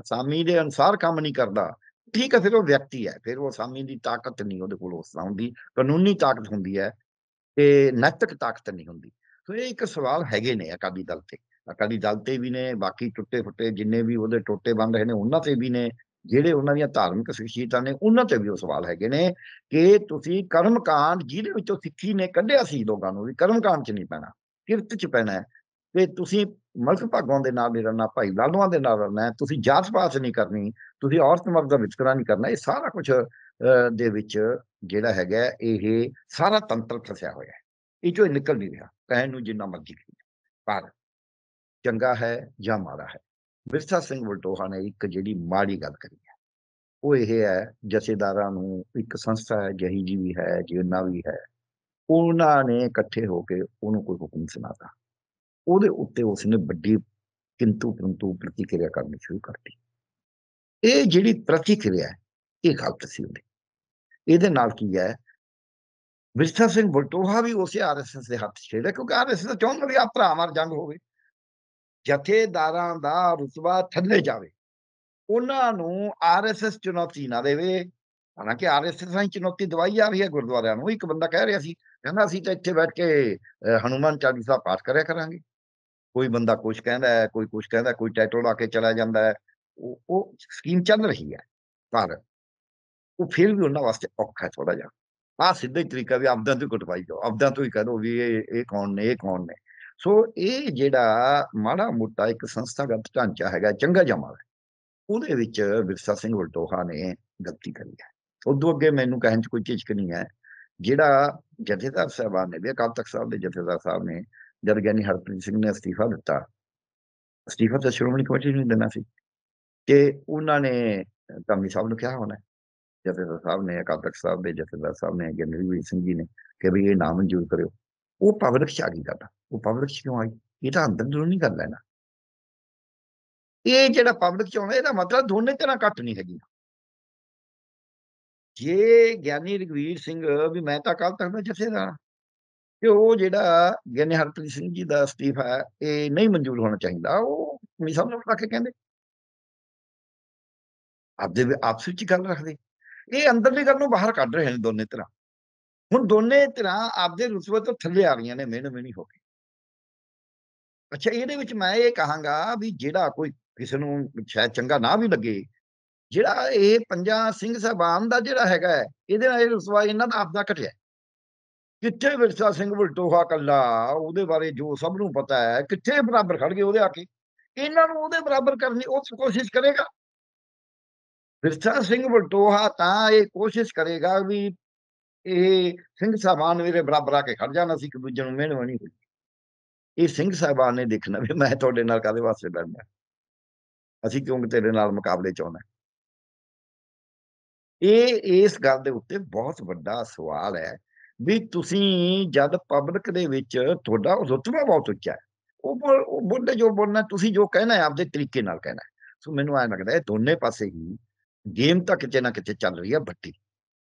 ਅਸਾਮੀ ਦੇ ਅਨਸਾਰ ਕੰਮ ਨਹੀਂ ਕਰਦਾ ਠੀਕ ਹੈ ਫਿਰ ਉਹ ਵਿਅਕਤੀ ਹੈ ਫਿਰ ਉਹ ਅਸਾਮੀ ਦੀ ਤਾਕਤ ਨਹੀਂ ਉਹਦੇ ਕੋਲ ਉਸ ਤਰ੍ਹਾਂ ਦੀ ਕਾਨੂੰਨੀ ਤਾਕਤ ਹੁੰਦੀ ਹੈ ਤੇ ਨੈਤਿਕ ਤਾਕਤ ਨਹੀਂ ਹੁੰਦੀ ਸੋ ਇਹ ਇੱਕ ਸਵਾਲ ਹੈਗੇ ਨੇ ਅਕਾਲੀ ਦਲ ਤੇ ਅਕਾਲੀ ਦਲ ਤੇ ਵੀ ਨੇ ਬਾਕੀ ਟੁੱਟੇ ਫੁੱਟੇ ਜਿੰਨੇ ਵੀ ਉਹਦੇ ਟੋਟੇ ਬੰਦ ਰਹੇ ਨੇ ਉਹਨਾਂ ਤੇ ਵੀ ਨੇ ਜਿਹੜੇ ਉਹਨਾਂ ਦੀਆਂ ਧਾਰਮਿਕ ਸਿੱਖੀਤਾਂ ਨੇ ਉਹਨਾਂ ਤੇ ਵੀ ਉਹ ਸਵਾਲ ਹੈਗੇ ਨੇ ਕਿ ਤੁਸੀਂ ਕਰਮਕਾਂਡ ਜਿਹਦੇ ਵਿੱਚੋਂ ਸਿੱਖੀ ਨੇ ਕੱਢਿਆ ਸੀ ਲੋਕਾਂ ਨੂੰ ਵੀ ਕਰਮਕਾਂਡ 'ਚ ਨਹੀਂ ਪੈਣਾ ਕਿਰਤ 'ਚ ਪੈਣਾ ਤੇ ਤੁਸੀਂ ਮਲਕ ਭਾਗਾਂ ਦੇ ਨਾਲ ਨਹੀਂ ਰਹਿਣਾ ਭਾਈ ਲਾਲੂਆਂ ਦੇ ਨਾਲ ਰਹਿਣਾ ਤੁਸੀਂ ਜਾਤ ਪਾਤ ਨਹੀਂ ਕਰਨੀ ਤੁਸੀਂ ਔਰਤ ਮਰਦ ਦਾ ਵਿਚਕਰਾ ਨਹੀਂ ਕਰਨਾ ਇਹ ਸਾਰਾ ਕੁਝ ਦੇ ਵਿੱਚ ਜਿਹੜਾ ਹੈਗਾ ਇਹ ਸਾਰਾ ਤੰਤਰ ਫਸਿਆ ਹੋਇਆ ਹੈ ਇਹ ਜੋ ਨਿਕਲ ਨਹੀਂ ਰਿਹਾ ਕਹਿਣ ਨੂੰ ਜਿੰਨਾ ਮਰਜ਼ੀ ਕਰੀ ਪਰ ਚੰਗਾ ਹੈ ਜਾਂ ਮਾੜਾ ਹੈ ਵਿਰਸਾ ਸਿੰਘ ਵਲਟੋਹਾ ਨੇ ਇੱਕ ਜਿਹੜੀ ਮਾੜੀ ਗੱਲ ਕਰੀ ਹੈ ਉਹ ਇਹ ਹੈ ਜਸੇਦਾਰਾਂ ਨੂੰ ਇੱਕ ਸੰਸਥਾ ਹੈ ਜਹੀ ਜੀ ਵੀ ਹੈ ਜਿਉਨਾ ਵੀ ਹੈ ਉਹਨਾਂ ਨੇ ਇਕੱਠੇ ਹੋ ਕੇ ਉਹਨੂੰ ਕੋਈ ਹੁਕਮ ਸੁਣਾਤਾ ਉਹਦੇ ਉੱਤੇ ਉਸਨੇ ਵੱਡੀ ਕਿੰਤੂ ਪਰੰਤੂ ਪ੍ਰਤੀਕਿਰਿਆ ਕਰਨੀ ਸ਼ੁਰੂ ਕਰਤੀ ਇਹ ਜਿਹੜੀ ਪ੍ਰਤੀਕਿਰਿਆ ਇਹ ਗਲਤ ਸੀ ਉਹਦੀ ਇਹਦੇ ਨਾਲ ਕੀ ਹੈ ਵਿਸਥਾ ਸਿੰਘ ਬਲਟੋਹਾ ਵੀ ਉਸੇ ਆਰਐਸਐਸ ਦੇ ਹੱਥ ਛੇੜਿਆ ਕਿਉਂਕਿ ਆਰਐਸਐਸ ਦਾ ਚਾਹੁੰਦਾ ਵੀ ਆ ਭਰਾਵਾਂ ਜੰਗ ਹੋਵੇ ਜਥੇਦਾਰਾਂ ਦਾ ਰੁਤਬਾ ਥੱਲੇ ਜਾਵੇ ਉਹਨਾਂ ਨੂੰ ਆਰਐਸਐਸ ਚੁਣੌਤੀ ਨਾ ਦੇਵੇ ਹਾਲਾਂਕਿ ਆਰਐਸਐਸ ਨੂੰ ਚੁਣੌਤੀ ਦਵਾਈ ਆ ਰਹੀ ਹੈ ਗੁਰਦੁਆਰਿਆਂ ਨੂੰ ਇੱਕ ਬੰਦਾ ਕਹਿ ਰਿਹਾ ਸੀ ਕਹਿੰਦਾ ਅਸੀਂ ਤਾਂ ਇੱਥੇ ਬੈਠ ਕੇ ਹਨੂਮਾਨ ਚਾਲੀਸਾ ਪਾਠ ਕਰਿਆ ਕਰਾਂਗੇ ਕੋਈ ਬੰਦਾ ਕੁਝ ਕਹਿੰਦਾ ਹੈ ਕੋਈ ਕੁਝ ਕਹਿੰਦਾ ਕੋਈ ਟਾਈਟਲ ਲਾ ਕੇ ਚਲਾ ਜਾਂਦਾ ਹੈ ਉਹ ਸਕੀਮ ਚੱਲ ਰਹੀ ਹੈ ਪਰ ਉਹ ਫਿਰ ਵੀ ਉਹਨਾਂ ਵਾਸਤੇ ਔਖਾ ਥੋੜਾ ਜਿਹਾ ਆ ਸਿੱਧਾ ਹੀ ਤਰੀਕਾ ਵੀ ਆਪਦਾਂ ਤੋਂ ਕਟਵਾਈ ਜਾਓ ਆਪਦਾਂ ਤੋਂ ਹੀ ਕਰੋ ਵੀ ਇਹ ਇਹ ਕੌਣ ਨੇ ਇਹ ਕੌਣ ਨੇ ਸੋ ਇਹ ਜਿਹੜਾ ਮਾੜਾ ਮੋਟਾ ਇੱਕ ਸੰਸਥਾਗਤ ਢਾਂਚਾ ਹੈਗਾ ਚੰਗਾ ਜਮਾ ਹੈ ਉਹਦੇ ਵਿੱਚ ਵਿਰਸਾ ਸਿੰਘ ਵਲਟੋਹਾ ਨੇ ਗਲਤੀ ਕਰੀ ਹੈ ਉਦੋਂ ਅੱਗੇ ਮੈਨੂੰ ਕਹਿਣ 'ਚ ਕੋਈ ਝਿਜਕ ਨਹੀਂ ਹੈ ਜਿਹੜਾ ਜਥੇਦਾਰ ਸਾਹਿਬਾਨ ਨੇ ਵੀ ਅਕਾਲ ਤੱਕ ਸਾਹਿਬ ਦੇ ਜਥੇਦਾਰ ਸਾਹਿਬ ਨੇ ਜਦ ਗਿਆਨੀ ਹਰਪ੍ਰੀਤ ਸਿੰਘ ਨੇ ਅਸਤੀਫਾ ਦਿੱਤਾ ਅਸਤੀਫਾ ਤਾਂ ਸ਼੍ਰੋਮਣੀ ਕਮੇਟੀ ਨੂੰ ਦੇਣਾ ਸੀ ਕਿ ਉਹਨਾਂ ਨੇ ਵੀ ਸਭ ਨੂੰ ਕਿਹਾ ਹੋਣਾ ਜਥੇਦਾਰ ਸਾਹਿਬ ਨੇ ਅਕਾਦਕ ਸਾਹਿਬ ਦੇ ਜਥੇਦਾਰ ਸਾਹਿਬ ਨੇ ਜਨਰਲ ਵੀਰ ਸਿੰਘ ਜੀ ਨੇ ਕਿ ਵੀ ਇਹ ਨਾਮ ਮਨਜ਼ੂਰ ਕਰਿਓ ਉਹ ਪਬਲਿਕ ਚ ਆ ਗਈ ਗੱਲ ਉਹ ਪਬਲਿਕ ਚ ਕਿਉਂ ਆਈ ਇਹ ਤਾਂ ਅੰਦਰ ਨੂੰ ਨਹੀਂ ਕਰ ਲੈਣਾ ਇਹ ਜਿਹੜਾ ਪਬਲਿਕ ਚ ਆਉਣਾ ਇਹਦਾ ਮਤਲਬ ਦੋਨੇ ਤਰ੍ਹਾਂ ਘੱਟ ਨਹੀਂ ਹੈਗੀ ਜੇ ਗਿਆਨੀ ਰਗਵੀਰ ਸਿੰਘ ਵੀ ਮੈਂ ਤਾਂ ਕੱਲ ਤੱਕ ਦਾ ਜਥੇਦਾਰ ਕਿ ਉਹ ਜਿਹੜਾ ਗਿਆਨੀ ਹਰਪ੍ਰੀਤ ਸਿੰਘ ਜੀ ਦਾ ਅਸਤੀਫਾ ਇਹ ਨਹੀਂ ਮਨਜ਼ੂਰ ਹੋਣਾ ਚਾਹੀਦਾ ਉਹ ਮਿਸਾਲ ਸਮਝ ਰੱਖ ਕੇ ਕਹਿੰਦੇ ਆਪਦੇ ਆਪਸ ਵਿੱਚ ਗੱਲ ਰੱਖਦੇ ਇਹ ਅੰਦਰਲੀ ਗੱਲ ਨੂੰ ਬਾਹਰ ਕੱਢ ਰਹੇ ਨੇ ਦੋਨੇ ਤਰ੍ਹਾਂ ਹੁਣ ਦੋਨੇ ਤਰ੍ਹਾਂ ਆਪਦੇ ਰੁਤਬੇ ਤੋਂ ਥੱਲੇ ਆ ਗਈਆਂ ਨੇ ਵੀ ਨਹੀਂ ਹੋ ਕੇ ਅੱਛਾ ਇਹਦੇ ਵਿੱਚ ਮੈਂ ਇਹ ਕਹਾਂਗਾ ਵੀ ਜਿਹੜਾ ਕੋਈ ਕਿਸੇ ਨੂੰ ਸ਼ਾਇਦ ਚੰਗਾ ਨਾ ਵੀ ਲੱਗੇ ਜਿਹੜਾ ਇਹ ਪੰਜਾ ਸਿੰਘ ਸਾਹਿਬਾਨ ਦਾ ਜਿਹੜਾ ਹੈਗਾ ਇਹਦੇ ਨਾਲ ਇਹ ਰੁਸਵਾ ਇਹਨਾਂ ਦਾ ਆਪਦਾ ਘਟਿਆ ਕਿੱਥੇ ਵਿਰਸਾ ਸਿੰਘ ਬਲਟੋਹਾ ਕੱਲਾ ਉਹਦੇ ਬਾਰੇ ਜੋ ਸਭ ਨੂੰ ਪਤਾ ਹੈ ਕਿੱਥੇ ਬਰਾਬਰ ਖੜ ਗਏ ਉਹਦੇ ਆ ਕੇ ਇਹਨਾਂ ਨੂੰ ਉਹਦੇ ਬਰਾਬਰ ਕਰਨ ਦੀ ਉਹ ਕੋਸ਼ਿਸ਼ ਕਰੇਗਾ ਵਿਰਸਾ ਸਿੰਘ ਵਲਟੋਹਾ ਤਾਂ ਇਹ ਕੋਸ਼ਿਸ਼ ਕਰੇਗਾ ਵੀ ਇਹ ਸਿੰਘ ਸਾਹਿਬਾਨ ਮੇਰੇ ਬਰਾਬਰ ਆ ਕੇ ਖੜ ਜਾਣਾ ਸੀ ਕਿ ਦੂਜੇ ਨੂੰ ਨਹੀਂ ਹੋਈ ਇਹ ਸਿੰਘ ਸਾਹਿਬਾਨ ਨੇ ਦੇਖਣਾ ਵੀ ਮੈਂ ਤੁਹਾਡੇ ਨਾਲ ਕਾਦੇ ਵਾਸਤੇ ਬੈਠਣਾ ਅਸੀਂ ਕਿਉਂਕਿ ਤੇਰੇ ਨਾਲ ਮੁਕਾਬਲੇ ਚ ਆਉਣਾ ਇਹ ਇਸ ਗੱਲ ਦੇ ਉੱਤੇ ਬਹੁਤ ਵੱਡਾ ਸਵਾਲ ਹੈ ਵੀ ਤੁਸੀਂ ਜਦ ਪਬਲਿਕ ਦੇ ਵਿੱਚ ਤੁਹਾਡਾ ਰੁਤਬਾ ਬਹੁਤ ਉੱਚਾ ਹੈ ਉਹ ਬੁੱਢੇ ਜੋ ਬੋਲਣਾ ਤੁਸੀਂ ਜੋ ਕਹਿਣਾ ਹੈ ਆਪਦੇ ਤਰੀਕੇ ਨਾਲ ਕਹਿਣਾ ਸੋ ਮੈਨੂੰ ਐਂ ਲੱਗਦਾ ਹੈ ਦੋਨੇ ਪਾਸੇ ਹੀ ਗੇਮ ਤਾਂ ਕਿਤੇ ਨਾ ਕਿਤੇ ਚੱਲ ਰਹੀ ਹੈ ਬੱਟੀ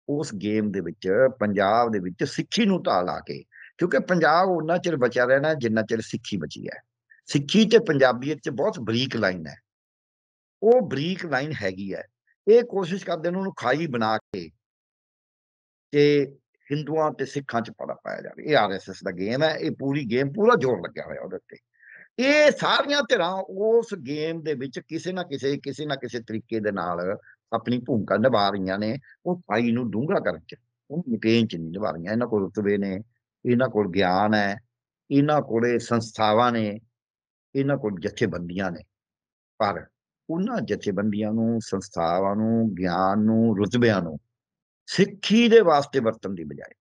ਉਸ ਗੇਮ ਦੇ ਵਿੱਚ ਪੰਜਾਬ ਦੇ ਵਿੱਚ ਸਿੱਖੀ ਨੂੰ ਤਾਲ ਆ ਕੇ ਕਿਉਂਕਿ ਪੰਜਾਬ ਉਹਨਾਂ ਚਿਰ ਬਚਿਆ ਰਹਿਣਾ ਜਿੰਨਾ ਚਿਰ ਸਿੱਖੀ ਬਚੀ ਹੈ ਸਿੱਖੀ ਤੇ ਪੰਜਾਬੀਅਤ 'ਚ ਬਹੁਤ ਬਰੀਕ ਲਾਈਨ ਹੈ ਉਹ ਬਰੀਕ ਲਾਈਨ ਹੈਗੀ ਹੈ ਇਹ ਕੋਸ਼ਿਸ਼ ਕਰਦੇ ਨੇ ਉਹਨੂੰ ਖਾਈ ਬਣਾ ਕੇ ਤੇ ਹਿੰਦੂਆਂ ਤੇ ਸਿੱਖਾਂ 'ਚ ਪੜਾ ਪਾਇਆ ਜਾਵੇ ਇਹ ਆਰਐਸਐਸ ਦਾ ਗੇਮ ਹੈ ਇਹ ਪੂਰੀ ਗੇਮ ਪੂਰਾ ਜ਼ੋਰ ਲੱਗਿਆ ਹੋਇਆ ਉਹਦੇ ਤੇ ਇਹ ਸਾਰੀਆਂ ਧਿਰਾਂ ਉਸ ਗੇਮ ਦੇ ਵਿੱਚ ਕਿਸੇ ਨਾ ਕਿਸੇ ਕਿਸੇ ਨਾ ਕਿਸੇ ਤਰੀਕੇ ਦੇ ਨਾਲ ਆਪਣੀ ਭੂਮਿਕਾ ਨਿਭਾ ਰਹੀਆਂ ਨੇ ਉਹ ਪਾਈ ਨੂੰ ਡੂੰਘਾ ਕਰਨ ਚ ਉਹ ਨਿਕੇਨ ਚ ਨਹੀਂ ਨਿਭਾ ਰਹੀਆਂ ਇਹਨਾਂ ਕੋਲ ਰਤਬੇ ਨੇ ਇਹਨਾਂ ਕੋਲ ਗਿਆਨ ਹੈ ਇਹਨਾਂ ਕੋਲੇ ਸੰਸਥਾਵਾਂ ਨੇ ਇਹਨਾਂ ਕੋਲ ਜਥੇਬੰਦੀਆਂ ਨੇ ਪਰ ਉਹਨਾਂ ਜਥੇਬੰਦੀਆਂ ਨੂੰ ਸੰਸਥਾਵਾਂ ਨੂੰ ਗਿਆਨ ਨੂੰ ਰਤਬਿਆਂ ਨੂੰ ਸਿੱਖੀ ਦੇ ਵਾਸਤੇ ਵਰਤਣ ਦੀ ਬਜਾਏ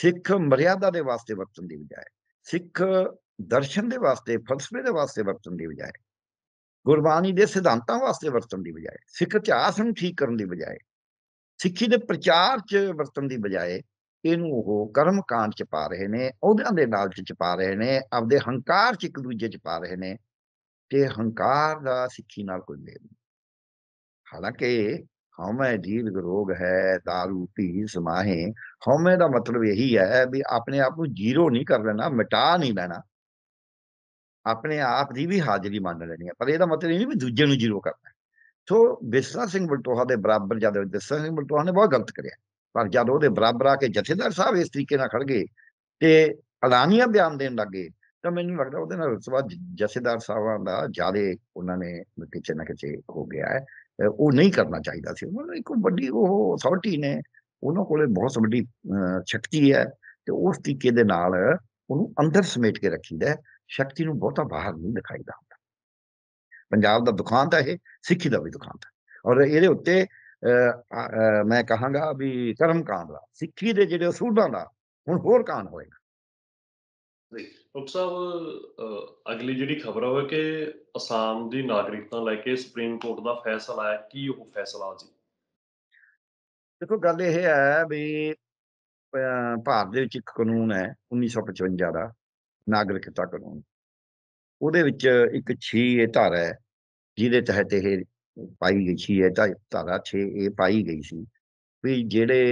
ਸਿੱਖ ਮਰਿਆਦਾ ਦੇ ਵਾਸਤੇ ਵਰਤਣ ਦੀ ਬਜਾਏ ਸਿੱਖ ਦਰਸ਼ਨ ਦੇ ਵਾਸਤੇ ਫਲਸਫੇ ਦੇ ਵਾਸਤੇ ਵਰਤਣ ਦੀ ਬਜਾਏ ਗੁਰਬਾਣੀ ਦੇ ਸਿਧਾਂਤਾਂ ਵਾਸਤੇ ਵਰਤਣ ਦੀ ਬਜਾਏ ਸਿੱਖ ਇਤਿਹਾਸ ਨੂੰ ਠੀਕ ਕਰਨ ਦੀ ਬਜਾਏ ਸਿੱਖੀ ਦੇ ਪ੍ਰਚਾਰ 'ਚ ਵਰਤਣ ਦੀ ਬਜਾਏ ਇਹਨੂੰ ਉਹ ਕਰਮ ਕਾਂਡ 'ਚ ਪਾ ਰਹੇ ਨੇ ਉਹਦਿਆਂ ਦੇ ਨਾਲ 'ਚ ਪਾ ਰਹੇ ਨੇ ਆਪਦੇ ਹੰਕਾਰ 'ਚ ਇੱਕ ਦੂਜੇ 'ਚ ਪਾ ਰਹੇ ਨੇ ਤੇ ਹੰਕਾਰ ਦਾ ਸਿੱਖੀ ਨਾਲ ਕੋਈ ਲੈ ਨਹੀਂ ਹਾਲਾਂਕਿ ਹਉਮੈ ਦੀਰਗ ਰੋਗ ਹੈ दारू ਪੀ ਸਮਾਹੇ ਹਉਮੈ ਦਾ ਮਤਲਬ ਇਹੀ ਹੈ ਵੀ ਆਪਣੇ ਆਪ ਨੂੰ ਜ਼ੀਰੋ ਨਹੀਂ ਕਰ ਲੈਣਾ ਮਿਟਾ ਨਹੀਂ ਲੈਣਾ ਆਪਣੇ ਆਪ ਦੀ ਵੀ ਹਾਜ਼ਰੀ ਮੰਨ ਲੈਣੀ ਹੈ ਪਰ ਇਹਦਾ ਮਤਲਬ ਨਹੀਂ ਵੀ ਦੂਜੇ ਨੂੰ ਜ਼ੀਰੋ ਕਰਨਾ ਸੋ ਬਿਸਰਾ ਸਿੰਘ ਬਲਟੋਹਾ ਦੇ ਬਰਾਬਰ ਜਦ ਬਿਸਰਾ ਸਿੰਘ ਬਲਟੋਹਾ ਨੇ ਬਹੁਤ ਗਲਤ ਕਰਿਆ ਪਰ ਜਦ ਉਹਦੇ ਬਰਾਬਰ ਆ ਕੇ ਜਥੇਦਾਰ ਸਾਹਿਬ ਇਸ ਤਰੀਕੇ ਨਾਲ ਖੜ ਗਏ ਤੇ ਐਲਾਨੀਆਂ ਬਿਆਨ ਦੇਣ ਲੱਗੇ ਤਾਂ ਮੈਨੂੰ ਲੱਗਦਾ ਉਹਦੇ ਨਾਲ ਰਸਵਾ ਜਥੇਦਾਰ ਸਾਹਿਬਾਂ ਦਾ ਜਿਆਦਾ ਉਹਨਾਂ ਨੇ ਕਿਚੇ ਨਾ ਕਿਚੇ ਹੋ ਗਿਆ ਹੈ ਉਹ ਨਹੀਂ ਕਰਨਾ ਚਾਹੀਦਾ ਸੀ ਉਹਨਾਂ ਨੂੰ ਇੱਕ ਵੱਡੀ ਉਹ ਅਥਾਰਟੀ ਨੇ ਉਹਨਾਂ ਕੋਲੇ ਬਹੁਤ ਵੱਡੀ ਸ਼ਕਤੀ ਹੈ ਤੇ ਉਸ ਤਰੀਕੇ ਦੇ ਨਾਲ ਉਹਨੂੰ ਅੰਦਰ ਸਮੇਟ ਕੇ ਰੱਖੀਦਾ ਸ਼ਕਤੀ ਨੂੰ ਬਹੁਤਾ ਬਾਹਰ ਨਹੀਂ ਦਿਖਾਈਦਾ ਹੁੰਦਾ ਪੰਜਾਬ ਦਾ ਦੁਕਾਨ ਤਾਂ ਇਹ ਸਿੱਖੀ ਦਾ ਵੀ ਦੁਕਾਨ ਹੈ ਔਰ ਇਹਦੇ ਉੱਤੇ ਮੈਂ ਕਹਾਂਗਾ ਵੀ ਕਰਮ ਕਾਂਡ ਦਾ ਸਿੱਖੀ ਦੇ ਜਿਹੜੇ ਅਸੂਲਾਂ ਦਾ ਹੁਣ ਹੋਰ ਕਾਂਡ ਹੋਏਗਾ ਡਾਕਟਰ ਅਗਲੀ ਜਿਹੜੀ ਖਬਰ ਹੋਵੇ ਕਿ ਅਸਾਮ ਦੀ ਨਾਗਰਿਕਤਾ ਲੈ ਕੇ ਸੁਪਰੀਮ ਕੋਰਟ ਦਾ ਫੈਸਲਾ ਆਇਆ ਕੀ ਉਹ ਫੈਸਲਾ ਜੀ ਦੇਖੋ ਗੱਲ ਇਹ ਹੈ ਵੀ ਭਾਰਤ ਦੇ ਵਿੱਚ ਇੱਕ ਕਾਨੂੰਨ ਹੈ 1955 ਦਾ ਨਾਗਰਿਕਤਾ ਕਾਨੂੰਨ ਉਹਦੇ ਵਿੱਚ ਇੱਕ 6 ਇਹ ਧਾਰਾ ਹੈ ਜਿਹਦੇ ਤਹਿਤ ਇਹ ਪਾਈ ਗਈ ਸੀ ਇਹ ਧਾਰਾ 6 ਇਹ ਪਾਈ ਗਈ ਸੀ ਵੀ ਜਿਹੜੇ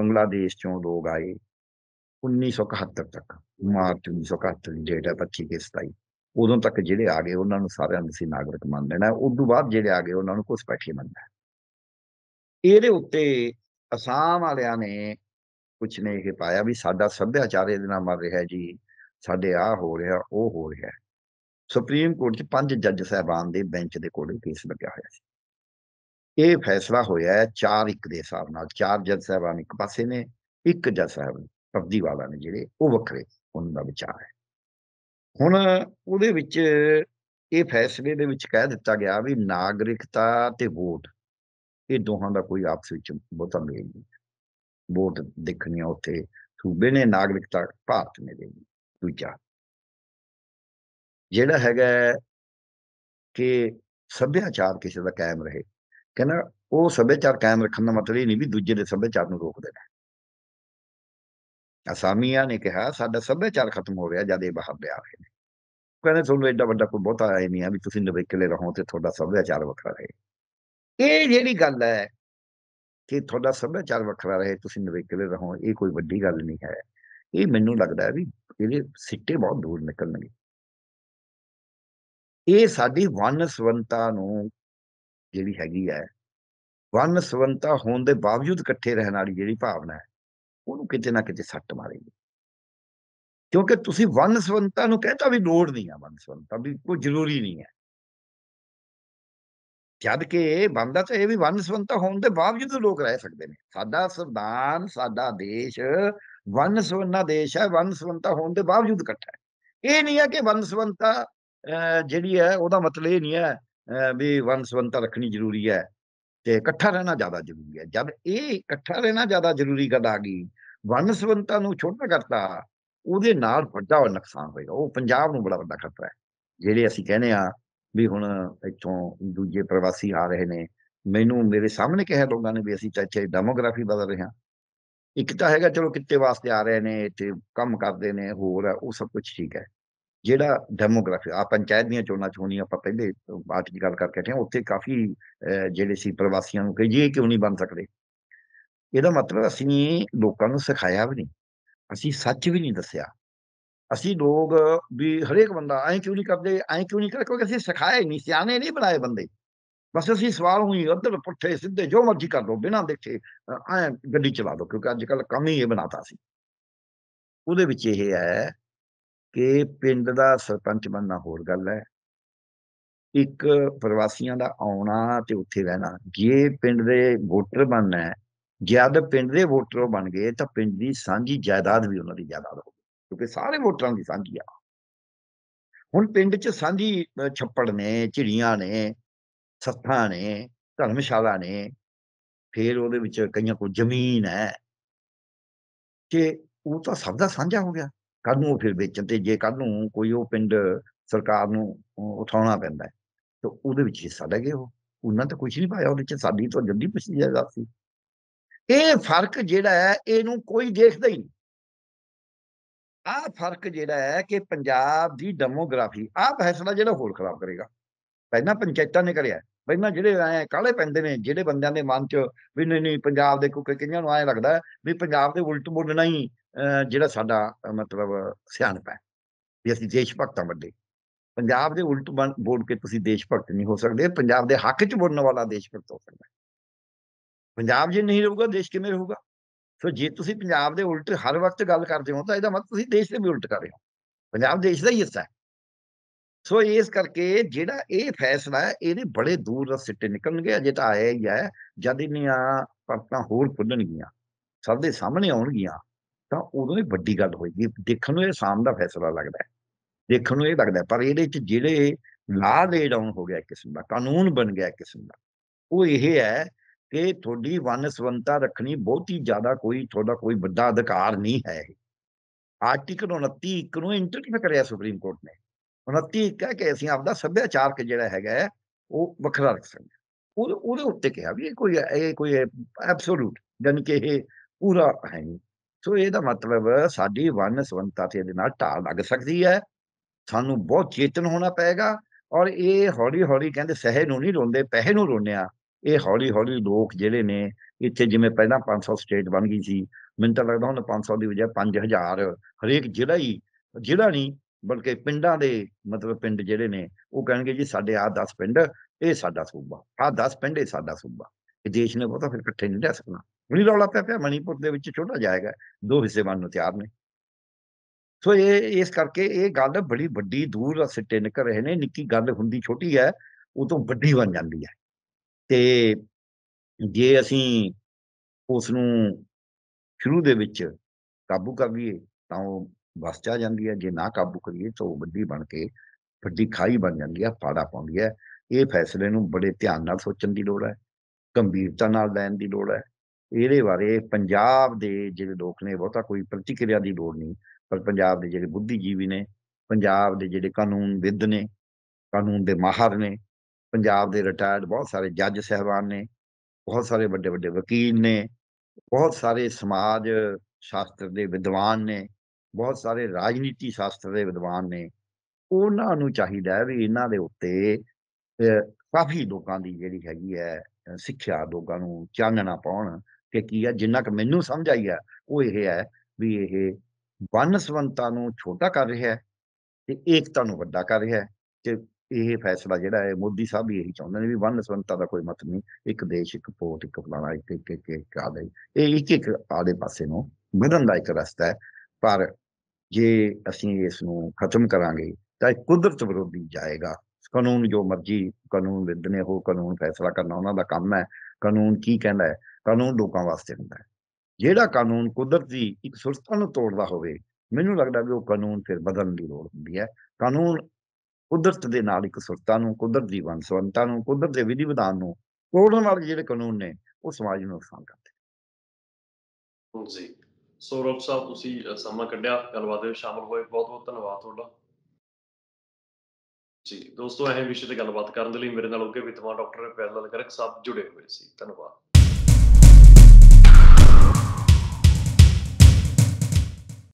ਬੰਗਲਾਦੇਸ਼ ਚੋਂ ਲੋਕ ਆਏ 1971 ਤੱਕ ਮਾਰਚ 1971 ਦੀ ਡੇਟ ਹੈ 25 ਕੇ ਸਤਾਈ ਉਦੋਂ ਤੱਕ ਜਿਹੜੇ ਆ ਗਏ ਉਹਨਾਂ ਨੂੰ ਸਾਰਿਆਂ ਨੂੰ ਸੀ ਨਾਗਰਿਕ ਮੰਨ ਲੈਣਾ ਉਸ ਤੋਂ ਬਾਅਦ ਜਿਹੜੇ ਆ ਗਏ ਉਹਨਾਂ ਨੂੰ ਕੁਝ ਪੈਠੇ ਮੰਨਣਾ ਇਹਦੇ ਉੱਤੇ ਅਸਾਮ ਵਾਲਿਆਂ ਨੇ ਕੁਝ ਨਹੀਂ ਇਹ ਪਾਇਆ ਵੀ ਸਾਡਾ ਸੱਭਿਆਚਾਰ ਇਹਦੇ ਨਾਲ ਮਰ ਰਿਹਾ ਜੀ ਸਾਡੇ ਆ ਹੋ ਰਿਹਾ ਉਹ ਹੋ ਰਿਹਾ ਸੁਪਰੀਮ ਕੋਰਟ 'ਚ ਪੰਜ ਜੱਜ ਸਹਿਬਾਨ ਦੇ ਬੈਂਚ ਦੇ ਕੋਲ ਕੇਸ ਲੱਗਿਆ ਹੋਇਆ ਸੀ ਇਹ ਫੈਸਲਾ ਹੋਇਆ ਹੈ 4-1 ਦੇ ਹਿਸਾਬ ਨਾਲ ਚਾਰ ਜੱਜ ਸਹਿਬਾਨ ਇੱਕ ਪਾਸੇ ਨੇ ਇੱਕ ਜੱਜ ਸਾਹਿਬ ਪਬਦੀ ਵਾਲਾ ਨੇ ਜਿਹੜੇ ਉਹ ਵੱਖਰੇ ਉਹਨਾਂ ਦਾ ਵਿਚਾਰ ਹੈ ਹੁਣ ਉਹਦੇ ਵਿੱਚ ਇਹ ਫੈਸਲੇ ਦੇ ਵਿੱਚ ਕਹਿ ਦਿੱਤਾ ਗਿਆ ਵੀ ਨਾਗਰਿਕਤਾ ਤੇ ਵੋਟ ਇਹ ਦੋਹਾਂ ਦਾ ਕੋਈ ਆਪਸ ਵਿੱਚ ਬਹੁਤਾ ਮੇਲ ਨਹੀਂ ਵੋਟ ਦੇਖਣੀ ਉੱਥੇ ਸੂਬੇ ਨੇ ਨਾਗਰਿਕਤਾ ਭਾਰਤ ਨੇ ਦੇਣੀ ਦੂਜਾ ਜਿਹੜਾ ਹੈਗਾ ਕਿ ਸੱਭਿਆਚਾਰ ਕਿਸੇ ਦਾ ਕਾਇਮ ਰਹੇ ਕਹਿੰਦਾ ਉਹ ਸੱਭਿਆਚਾਰ ਕਾਇਮ ਰੱਖਣ ਦਾ ਮਤਲਬ ਇਹ ਨਹੀਂ ਵੀ ਦੂਜੇ ਦੇ ਸੱਭਿਆਚਾਰ ਨੂੰ ਰੋਕ ਦੇਣਾ ਅਸਾਮੀਆਂ ਨੇ ਕਿਹਾ ਸਾਡਾ ਸੱਭਿਆਚਾਰ ਖਤਮ ਹੋ ਰਿਹਾ ਜਦ ਇਹ ਬਾਹਰ ਦੇ ਆ ਰਹੇ ਨੇ ਕਹਿੰਦੇ ਤੁਹਾਨੂੰ ਐਡਾ ਵੱਡਾ ਕੋਈ ਬਹੁਤਾ ਆਇਆ ਨਹੀਂ ਆ ਵੀ ਤੁਸੀਂ ਕਿਲੇ ਰਹੋ ਤੇ ਤੁਹਾਡਾ ਸੱਭਿਆਚਾਰ ਵੱਖਰਾ ਰਹੇ ਇਹ ਜਿਹੜੀ ਗੱਲ ਹੈ ਕਿ ਤੁਹਾਡਾ ਸੱਭਿਆਚਾਰ ਵੱਖਰਾ ਰਹੇ ਤੁਸੀਂ ਨਵੇਂ ਕਿਲੇ ਰਹੋ ਇਹ ਕੋਈ ਵੱਡੀ ਗੱਲ ਨਹੀਂ ਹੈ ਇਹ ਮੈਨੂੰ ਲੱਗਦਾ ਵੀ ਜਿਹੜੇ ਸਿੱਟੇ ਬਹੁਤ ਦੂਰ ਨਿਕਲਣਗੇ ਇਹ ਸਾਡੀ ਵਨ ਸਵੰਤਾ ਨੂੰ ਜਿਹੜੀ ਹੈਗੀ ਹੈ ਵਨ ਸਵੰਤਾ ਹੋਣ ਦੇ ਬਾਵਜੂਦ ਇਕੱਠੇ ਰਹਿਣ ਵਾਲੀ ਜਿਹੜੀ ਭਾਵਨਾ ਹੈ ਉਹਨੂੰ ਕਿਤੇ ਨਾ ਕਿਤੇ ਸੱਟ ਮਾਰੇਗੀ ਕਿਉਂਕਿ ਤੁਸੀਂ ਵਨ ਸਵੰਤਾ ਨੂੰ ਕਹਿੰਦਾ ਵੀ ਲੋੜ ਨਹੀਂ ਆ ਵਨ ਸਵੰਤਾ ਵੀ ਕੋਈ ਜ਼ਰੂਰੀ ਨਹੀਂ ਹੈ ਜਦ ਕਿ ਬੰਦਾ ਤਾਂ ਇਹ ਵੀ ਵਨ ਸਵੰਤਾ ਹੋਣ ਦੇ ਬਾਵਜੂਦ ਲੋਕ ਰਹਿ ਸਕਦੇ ਨੇ ਸਾਡਾ ਸੰਵਿਧਾਨ ਸਾਡਾ ਦੇਸ਼ ਵਨ ਸੁਵੰਨਾ ਦੇਸ਼ ਹੈ ਵਨ ਸਵੰਤਾ ਹੋਣ ਦੇ ਬਾਵਜੂਦ ਇਕੱਠਾ ਹੈ ਇਹ ਨਹੀਂ ਹੈ ਕਿ ਵਨ ਸਵੰਤਾ ਜਿਹੜੀ ਹੈ ਉਹਦਾ ਮਤਲਬ ਇਹ ਨਹੀਂ ਹੈ ਵੀ ਵਨ ਸਵੰਤਾ ਰੱਖਣੀ ਜ਼ਰੂਰੀ ਹੈ ਤੇ ਇਕੱਠਾ ਰਹਿਣਾ ਜ਼ਿਆਦਾ ਜ਼ਰੂਰੀ ਹੈ ਜਦ ਇਹ ਇਕੱਠਾ ਰਹਿਣਾ ਜ਼ਿਆਦਾ ਜ਼ਰੂਰੀ ਗੱਲ ਆ ਗਈ ਵਨ ਸਵੰਤਾ ਨੂੰ ਛੋਟਾ ਕਰਤਾ ਉਹਦੇ ਨਾਲ ਵੱਡਾ ਨੁਕਸਾਨ ਹੋਏਗਾ ਉਹ ਪੰਜਾਬ ਨੂੰ ਬੜਾ ਵੱਡਾ ਖਤਰਾ ਹੈ ਜਿਹੜੇ ਅਸੀਂ ਕਹਿੰਦੇ ਆ ਵੀ ਹੁਣ ਇੱਥੋਂ ਦੂਜੇ ਪ੍ਰਵਾਸੀ ਆ ਰਹੇ ਨੇ ਮੈਨੂੰ ਮੇਰੇ ਸਾਹਮਣੇ ਕਿਹਾ ਲੋਕਾਂ ਨੇ ਵੀ ਅਸੀਂ ਚਾਚੇ ਡੈਮੋਗ੍ਰਾਫੀ ਬਦਲ ਰਹੇ ਹਾਂ ਇੱਕ ਤਾਂ ਹੈਗਾ ਚਲੋ ਕਿੱਤੇ ਵਾਸਤੇ ਆ ਰਹੇ ਨੇ ਇੱਥੇ ਕੰਮ ਕਰਦੇ ਨੇ ਹੋਰ ਹੈ ਉਹ ਸਭ ਕੁਝ ਠੀਕ ਹੈ ਜਿਹੜਾ ਡੈਮੋਗ੍ਰਾਫੀ ਆ ਪੰਚਾਇਤ ਦੀਆਂ ਚੋਣਾਂ ਚੋਣੀ ਆਪਾਂ ਪਹਿਲੇ ਬਾਤ ਦੀ ਗੱਲ ਕਰਕੇ ਹਟੇ ਉੱਥੇ ਕਾਫੀ ਜਿਹੜੇ ਸੀ ਪ੍ਰਵਾਸੀਆਂ ਨੂੰ ਕਹੀਏ ਕਿਉਂ ਨਹੀਂ ਬਣ ਸਕਦੇ ਇਹਦਾ ਮਤਲਬ ਅਸੀਂ ਲੋਕਾਂ ਨੂੰ ਸਿਖਾਇਆ ਵੀ ਨਹੀਂ ਅਸੀਂ ਸੱਚ ਵੀ ਨਹੀਂ ਦੱਸਿਆ ਅਸੀਂ ਲੋਕ ਵੀ ਹਰੇਕ ਬੰਦਾ ਐਂ ਕਿਉਂ ਨਹੀਂ ਕਰਦੇ ਐਂ ਕਿਉਂ ਨਹੀਂ ਕਰਦੇ ਕਿਉਂਕਿ ਅਸੀਂ ਸਿਖਾਇਆ ਹੀ ਨਹੀਂ ਸਿਆਣੇ ਨਹੀਂ ਬਣਾਏ ਬੰਦੇ ਬਸ ਅਸੀਂ ਸਵਾਲ ਹੋਈ ਉਧਰ ਪੁੱਠੇ ਸਿੱਧੇ ਜੋ ਮਰਜ਼ੀ ਕਰ ਦੋ ਬਿਨਾਂ ਦੇਖੇ ਐ ਗੱਡੀ ਚਲਾ ਦੋ ਕਿਉਂਕਿ ਅੱਜ ਕੱਲ ਕੰਮ ਹੀ ਇਹ ਬਣਾਤਾ ਸੀ ਉਹਦੇ ਵਿੱਚ ਇਹ ਹੈ ਕਿ ਪਿੰਡ ਦਾ ਸਰਪੰਚ ਬੰਨਾ ਹੋਰ ਗੱਲ ਹੈ ਇੱਕ ਪ੍ਰਵਾਸੀਆਂ ਦਾ ਆਉਣਾ ਤੇ ਉੱਥੇ ਰਹਿਣਾ ਜੇ ਪਿੰਡ ਦੇ ਵੋਟਰ ਬੰਨਾ ਹੈ ਜਦ ਪਿੰਡ ਦੇ ਵੋਟਰ ਬਣ ਗਏ ਤਾਂ ਪਿੰਡ ਦੀ ਸਾਂਝੀ ਜਾਇਦਾਦ ਵੀ ਉਹਨਾਂ ਦੀ ਜਾਇਦਾਦ ਹੋ ਗਈ ਕਿਉਂਕਿ ਸਾਰੇ ਵੋਟਰਾਂ ਦੀ ਸਾਂਝੀ ਆ ਹੁਣ ਪਿੰਡ 'ਚ ਸਾਂਝੀ ਛੱਪੜ ਨੇ ਝਿੜੀਆਂ ਨੇ ਸੱਥਾਂ ਨੇ ਧਰਮਸ਼ਾਲਾ ਨੇ ਫਿਰ ਉਹਦੇ ਵਿੱਚ ਕਈਆਂ ਕੋਲ ਜ਼ਮੀਨ ਹੈ ਕਿ ਉਹ ਤਾਂ ਸਭ ਦਾ ਸਾਂਝਾ ਹੋ ਗਿਆ ਕੱਲ ਨੂੰ ਫਿਰ ਵੇਚਣ ਤੇ ਜੇ ਕੱਲ ਨੂੰ ਕੋਈ ਉਹ ਪਿੰਡ ਸਰਕਾਰ ਨੂੰ ਉਠਾਉਣਾ ਪੈਂਦਾ ਤਾਂ ਉਹਦੇ ਵਿੱਚ ਹਿੱਸਾ ਲੈ ਗਏ ਉਹ ਉਹਨਾਂ ਤਾਂ ਕੁਝ ਨਹੀਂ ਪਾਇਆ ਉਹਦੇ ਚ ਸਾਡੀ ਤੋਂ ਜੱਦੀ ਪਛੀ ਜਾਂਦਾ ਸੀ ਇਹ ਫਰਕ ਜਿਹੜਾ ਹੈ ਇਹਨੂੰ ਕੋਈ ਦੇਖਦਾ ਹੀ ਨਹੀਂ ਆ ਫਰਕ ਜਿਹੜਾ ਹੈ ਕਿ ਪੰਜਾਬ ਦੀ ਡੈਮੋਗ੍ਰਾਫੀ ਆ ਫੈਸਲਾ ਜਿਹੜਾ ਹੋਰ ਖਰਾਬ ਕਰੇਗਾ ਪਹਿਲਾਂ ਪੰਚਾਇਤਾਂ ਨੇ ਕਰਿਆ ਪਹਿਲਾਂ ਜਿਹੜੇ ਆਏ ਕਾਲੇ ਪੈਂਦੇ ਨੇ ਜਿਹੜੇ ਬੰਦਿਆਂ ਦੇ ਮਨ 'ਚ ਵੀ ਨਹੀਂ ਨਹੀਂ ਪੰਜਾਬ ਦੇ ਕੋਈ ਕਿੰਨਾਂ ਨੂੰ ਆਏ ਲੱਗਦਾ ਵੀ ਪੰਜਾਬ ਦੇ ਉਲਟ ਬੋਲਣਾ ਹੀ ਜਿਹੜਾ ਸਾਡਾ ਮਤਲਬ ਸਿਆਣਪ ਹੈ ਵੀ ਅਸੀਂ ਦੇਸ਼ ਭਗਤਾਂ ਵੱਡੇ ਪੰਜਾਬ ਦੇ ਉਲਟ ਬੋਲ ਕੇ ਤੁਸੀਂ ਦੇਸ਼ ਭਗਤ ਨਹੀਂ ਹੋ ਸਕਦੇ ਪੰਜਾਬ ਦੇ ਹੱਕ 'ਚ ਬੋਲਣ ਵਾਲਾ ਦੇਸ਼ ਭਗਤ ਹੋ ਸਕਦਾ ਪੰਜਾਬ ਜੇ ਨਹੀਂ ਰਹੂਗਾ ਦੇਸ਼ ਕਿਵੇਂ ਰਹੂਗਾ ਸੋ ਜੇ ਤੁਸੀਂ ਪੰਜਾਬ ਦੇ ਉਲਟ ਹਰ ਵਕਤ ਗੱਲ ਕਰਦੇ ਹੋ ਤਾਂ ਇਹਦਾ ਮਤਲਬ ਤੁਸੀਂ ਦੇਸ਼ ਦੇ ਵੀ ਉਲਟ ਕਰ ਰਹੇ ਹੋ ਪੰਜਾਬ ਦੇਸ਼ ਦਾ ਹੀ ਹਿੱਸਾ ਹੈ ਸੋ ਇਸ ਕਰਕੇ ਜਿਹੜਾ ਇਹ ਫੈਸਲਾ ਹੈ ਇਹਦੇ ਬੜੇ ਦੂਰ ਦਾ ਸਿੱਟੇ ਨਿਕਲਣਗੇ ਅਜੇ ਤਾਂ ਆਇਆ ਹੀ ਹੈ ਜਦ ਇਹਨੀਆਂ ਪਰਤਾਂ ਹੋਰ ਖੁੱਲਣਗੀਆਂ ਸਭ ਦੇ ਸਾਹਮਣੇ ਆਉਣਗੀਆਂ ਤਾਂ ਉਦੋਂ ਹੀ ਵੱਡੀ ਗੱਲ ਹੋਏਗੀ ਦੇਖਣ ਨੂੰ ਇਹ ਸ਼ਾਮ ਦਾ ਫੈਸਲਾ ਲੱਗਦਾ ਹੈ ਦੇਖਣ ਨੂੰ ਇਹ ਲੱਗਦਾ ਪਰ ਇਹਦੇ ਵਿੱਚ ਜਿਹੜੇ ਲਾ ਦੇ ਡਾਊਨ ਹੋ ਗਿਆ ਕਿਸਮ ਦਾ ਕਾਨੂੰਨ ਬਣ ਗਿਆ ਕਿਸਮ ਦਾ ਉਹ ਇਹ ਹੈ ਕਿ ਤੁਹਾਡੀ ਵਨਸਵੰਤਾ ਰੱਖਣੀ ਬਹੁਤੀ ਜ਼ਿਆਦਾ ਕੋਈ ਤੁਹਾਡਾ ਕੋਈ ਵੱਡਾ ਅਧਿਕਾਰ ਨਹੀਂ ਹੈ ਆਰਟੀਕਲ 29 ਨੂੰ ਇੰਟਰਪ੍ਰੀਟ ਕਰਿਆ ਸੁਪਰੀਮ ਕੋਰਟ ਨੇ 29 ਕਹਿ ਕੇ ਅਸੀਂ ਆਪਦਾ ਸੱਭਿਆਚਾਰਕ ਜਿਹੜਾ ਹੈਗਾ ਉਹ ਵੱਖਰਾ ਰੱਖ ਸਕਦੇ ਉਹ ਉਹਦੇ ਉੱਤੇ ਕਿਹਾ ਵੀ ਇਹ ਕੋਈ ਇਹ ਕੋਈ ਐਬਸੋਲੂਟ ਜਨ ਕਿ ਇਹ ਪੂਰਾ ਹੈ ਨਹੀਂ ਸੋ ਇਹਦਾ ਮਤਲਬ ਸਾਡੀ ਵਨ ਸਵੰਤਾ ਤੇ ਇਹਦੇ ਨਾਲ ਢਾਲ ਲੱਗ ਸਕਦੀ ਹੈ ਸਾਨੂੰ ਬਹੁਤ ਚੇਤਨ ਹੋਣਾ ਪਏਗਾ ਔਰ ਇਹ ਹੌਲੀ ਹੌਲੀ ਕਹਿੰਦੇ ਸਹਿ ਨੂੰ ਨਹੀਂ ਰੋਂਦੇ ਪਹਿ ਨੂੰ ਰੋਣਿਆ ਇਹ ਹੌਲੀ ਹੌਲੀ ਲੋਕ ਜਿਹੜੇ ਨੇ ਇੱਥੇ ਜਿਵੇਂ ਪਹਿਲਾਂ 500 ਸਟੇਟ ਬਣ ਗਈ ਸੀ ਮੈਨੂੰ ਤਾਂ ਲੱਗਦਾ ਹੁਣ 500 ਦੀ ਵਜ੍ਹਾ 5000 ਹਰੇਕ ਜਿਹੜਾ ਹੀ ਜਿਹੜਾ ਨਹੀਂ ਬਲਕਿ ਪਿੰਡਾਂ ਦੇ ਮਤਲਬ ਪਿੰਡ ਜਿਹੜੇ ਨੇ ਉਹ ਕਹਿਣਗੇ ਜੀ ਸਾਡੇ ਆ 10 ਪਿੰਡ ਇਹ ਸਾਡਾ ਸੂਬਾ ਆ 10 ਪਿੰਡ ਇਹ ਸਾਡਾ ਸੂਬਾ ਇਹ ਦੇਸ਼ ਨੇ ਬਹੁਤਾ ਫਿਰ ਇਕੱਠੇ ਨਹੀਂ ਰਹਿ ਸਕਣਾ ਮਣੀ ਰੌਲਾ ਪਿਆ ਪਿਆ ਮਣੀਪੁਰ ਦੇ ਵਿੱਚ ਛੋਟਾ ਜਾਏਗਾ ਦੋ ਹਿੱਸੇ ਬਣਨ ਨੂੰ ਤਿਆਰ ਨੇ ਸੋ ਇਹ ਇਸ ਕਰਕੇ ਇਹ ਗੱਲ ਬੜੀ ਵੱਡੀ ਦੂਰ ਸਿੱਟੇ ਨਿਕਲ ਰਹੇ ਨੇ ਨਿੱਕੀ ਗੱਲ ਹੁੰਦੀ ਛੋਟੀ ਹੈ ਉਹ ਤੋਂ ਵੱਡੀ ਬਣ ਜਾਂਦੀ ਹੈ ਤੇ ਜੇ ਅਸੀਂ ਉਸ ਨੂੰ ਸ਼ੁਰੂ ਦੇ ਵਿੱਚ ਕਾਬੂ ਕਰ ਲਈਏ ਤਾਂ ਉਹ ਵਸ ਜਾ ਜਾਂਦੀ ਹੈ ਜੇ ਨਾ ਕਾਬੂ ਕਰੀਏ ਤਾਂ ਉਹ ਵੱਡੀ ਬਣ ਕੇ ਵੱਡੀ ਖਾਈ ਬਣ ਜਾਂਦੀ ਹੈ ਪਾੜਾ ਪਾਉਂਦੀ ਹੈ ਇਹ ਫੈਸਲੇ ਨੂੰ ਬੜੇ ਧਿਆਨ ਨਾਲ ਸੋਚਣ ਦੀ ਲੋੜ ਹੈ ਗੰਭੀਰਤਾ ਨਾਲ ਲੈਣ ਦੀ ਲੋੜ ਹੈ ਇਹਦੇ ਬਾਰੇ ਪੰਜਾਬ ਦੇ ਜਿਹੜੇ ਲੋਕ ਨੇ ਬਹੁਤਾ ਕੋਈ ਪ੍ਰਤੀਕਿਰਿਆ ਦੀ ਲੋੜ ਨਹੀਂ ਪਰ ਪੰਜਾਬ ਦੇ ਜਿਹੜੇ ਬੁੱਧੀਜੀਵੀ ਨੇ ਪੰਜਾਬ ਦੇ ਜਿਹੜੇ ਕਾਨੂੰਨ ਵਿਦ ਨੇ ਕਾਨੂੰਨ ਦੇ ਮਾਹਰ ਨੇ ਪੰਜਾਬ ਦੇ ਰਿਟਾਇਰਡ ਬਹੁਤ ਸਾਰੇ ਜੱਜ ਸਹਿਬਾਨ ਨੇ ਬਹੁਤ ਸਾਰੇ ਵੱਡੇ ਵੱਡੇ ਵਕੀਲ ਨੇ ਬਹੁਤ ਸਾਰੇ ਸਮਾਜ ਸ਼ਾਸਤਰ ਦੇ ਵਿਦਵਾਨ ਨੇ ਬਹੁਤ ਸਾਰੇ ਰਾਜਨੀਤੀ ਸ਼ਾਸਤਰ ਦੇ ਵਿਦਵਾਨ ਨੇ ਉਹਨਾਂ ਨੂੰ ਚਾਹੀਦਾ ਹੈ ਵੀ ਇਹਨਾਂ ਦੇ ਉੱਤੇ ਕਾਫੀ ਲੋਕਾਂ ਦੀ ਜਿਹੜੀ ਹੈਗੀ ਹੈ ਸਿੱਖਿਆ ਲੋਕਾਂ ਨੂੰ ਚਾਨਣਾ ਪਾਉਣ ਕਿ ਕੀ ਹੈ ਜਿੰਨਾ ਕਿ ਮੈਨੂੰ ਸਮਝ ਆਈ ਹੈ ਉਹ ਇਹ ਹੈ ਵੀ ਇਹ ਵਨਸਵੰਤਾ ਨੂੰ ਛੋਟਾ ਕਰ ਰਿਹਾ ਹੈ ਤੇ ਏਕਤਾ ਨੂੰ ਵੱਡਾ ਕਰ ਰਿਹਾ ਹੈ ਤੇ ਇਹ ਫੈਸਲਾ ਜਿਹੜਾ ਹੈ ਮੋਦੀ ਸਾਹਿਬ ਵੀ ਇਹੀ ਚਾਹੁੰਦੇ ਨੇ ਵੀ ਵਨਸਵੰਤਾ ਦਾ ਕੋਈ ਮਤ ਨਹੀਂ ਇੱਕ ਦੇਸ਼ ਇੱਕ ਪੋਤ ਇੱਕ ਬਣਾਣਾ ਇੱਕ ਇੱਕ ਇੱਕ ਆਦੇ ਇਹ ਇੱਕ ਇੱਕ ਆਦੇ ਪਾਸੇ ਨੂੰ ਮਿਲਣ ਦਾ ਇੱਕ ਰਸਤਾ ਹੈ ਪਰ ਜੇ ਅਸੀਂ ਇਸ ਨੂੰ ਖਤਮ ਕਰਾਂਗੇ ਤਾਂ ਕੁਦਰਤ ਵਿਰੋਧੀ ਜਾਏਗਾ ਕਾਨੂੰਨ ਜੋ ਮਰਜੀ ਕਾਨੂੰਨ ਵਿਦਨੇ ਹੋ ਕਾਨੂੰਨ ਫੈਸਲਾ ਕਰਨਾ ਉਹਨਾਂ ਦਾ ਕੰਮ ਹੈ ਕਾਨੂੰਨ ਕੀ ਕਹਿੰਦਾ ਹੈ ਕਾਨੂੰਨ ਲੋਕਾਂ ਵਾਸਤੇ ਹੁੰਦਾ ਹੈ ਜਿਹੜਾ ਕਾਨੂੰਨ ਕੁਦਰਤ ਦੀ ਇੱਕ ਸੁਰਤਾਂ ਨੂੰ ਤੋੜਦਾ ਹੋਵੇ ਮੈਨੂੰ ਲੱਗਦਾ ਵੀ ਉਹ ਕਾਨੂੰਨ ਫਿਰ ਬਦਲਣ ਦੀ ਲੋੜ ਹੁੰਦੀ ਹੈ ਕਾਨੂੰਨ ਕੁਦਰਤ ਦੇ ਨਾਲ ਇੱਕ ਸੁਰਤਾਂ ਨੂੰ ਕੁਦਰਤ ਦੀ ਵੰਸਵੰਤਾ ਨੂੰ ਕੁਦਰਤ ਦੇ ਵਿਧੀ ਵਿਧਾਨ ਨੂੰ ਤੋੜਨ ਵਾਲੇ ਜਿਹੜੇ ਕਾਨੂੰਨ ਨੇ ਉਹ ਸਮਾਜ ਨੂੰ ਨੁਕਸਾਨ ਕਰਦੇ ਜੀ ਸੋ ਸਾਹਿਬ ਤੁਸੀਂ ਸਮਾਂ ਕੱਢਿਆ ਗੱਲਬਾਤ ਵਿੱਚ ਸ਼ਾਮਲ ਹੋਏ ਬਹੁਤ ਬਹੁਤ ਧੰਨਵਾਦ ਤੁਹਾਡਾ ਜੀ ਦੋਸਤੋ ਇਹ ਵਿਸ਼ੇ ਤੇ ਗੱਲਬਾਤ ਕਰਨ ਦੇ ਲਈ ਮੇਰੇ ਨਾਲ ਹੋਗੇ ਵਿਦਵਾਨ ਡਾਕਟਰ ਪੈਰਲਲ ਕਰਕ ਸਾਹਿਬ ਜੁੜੇ ਹੋਏ ਸੀ ਧੰਨਵਾਦ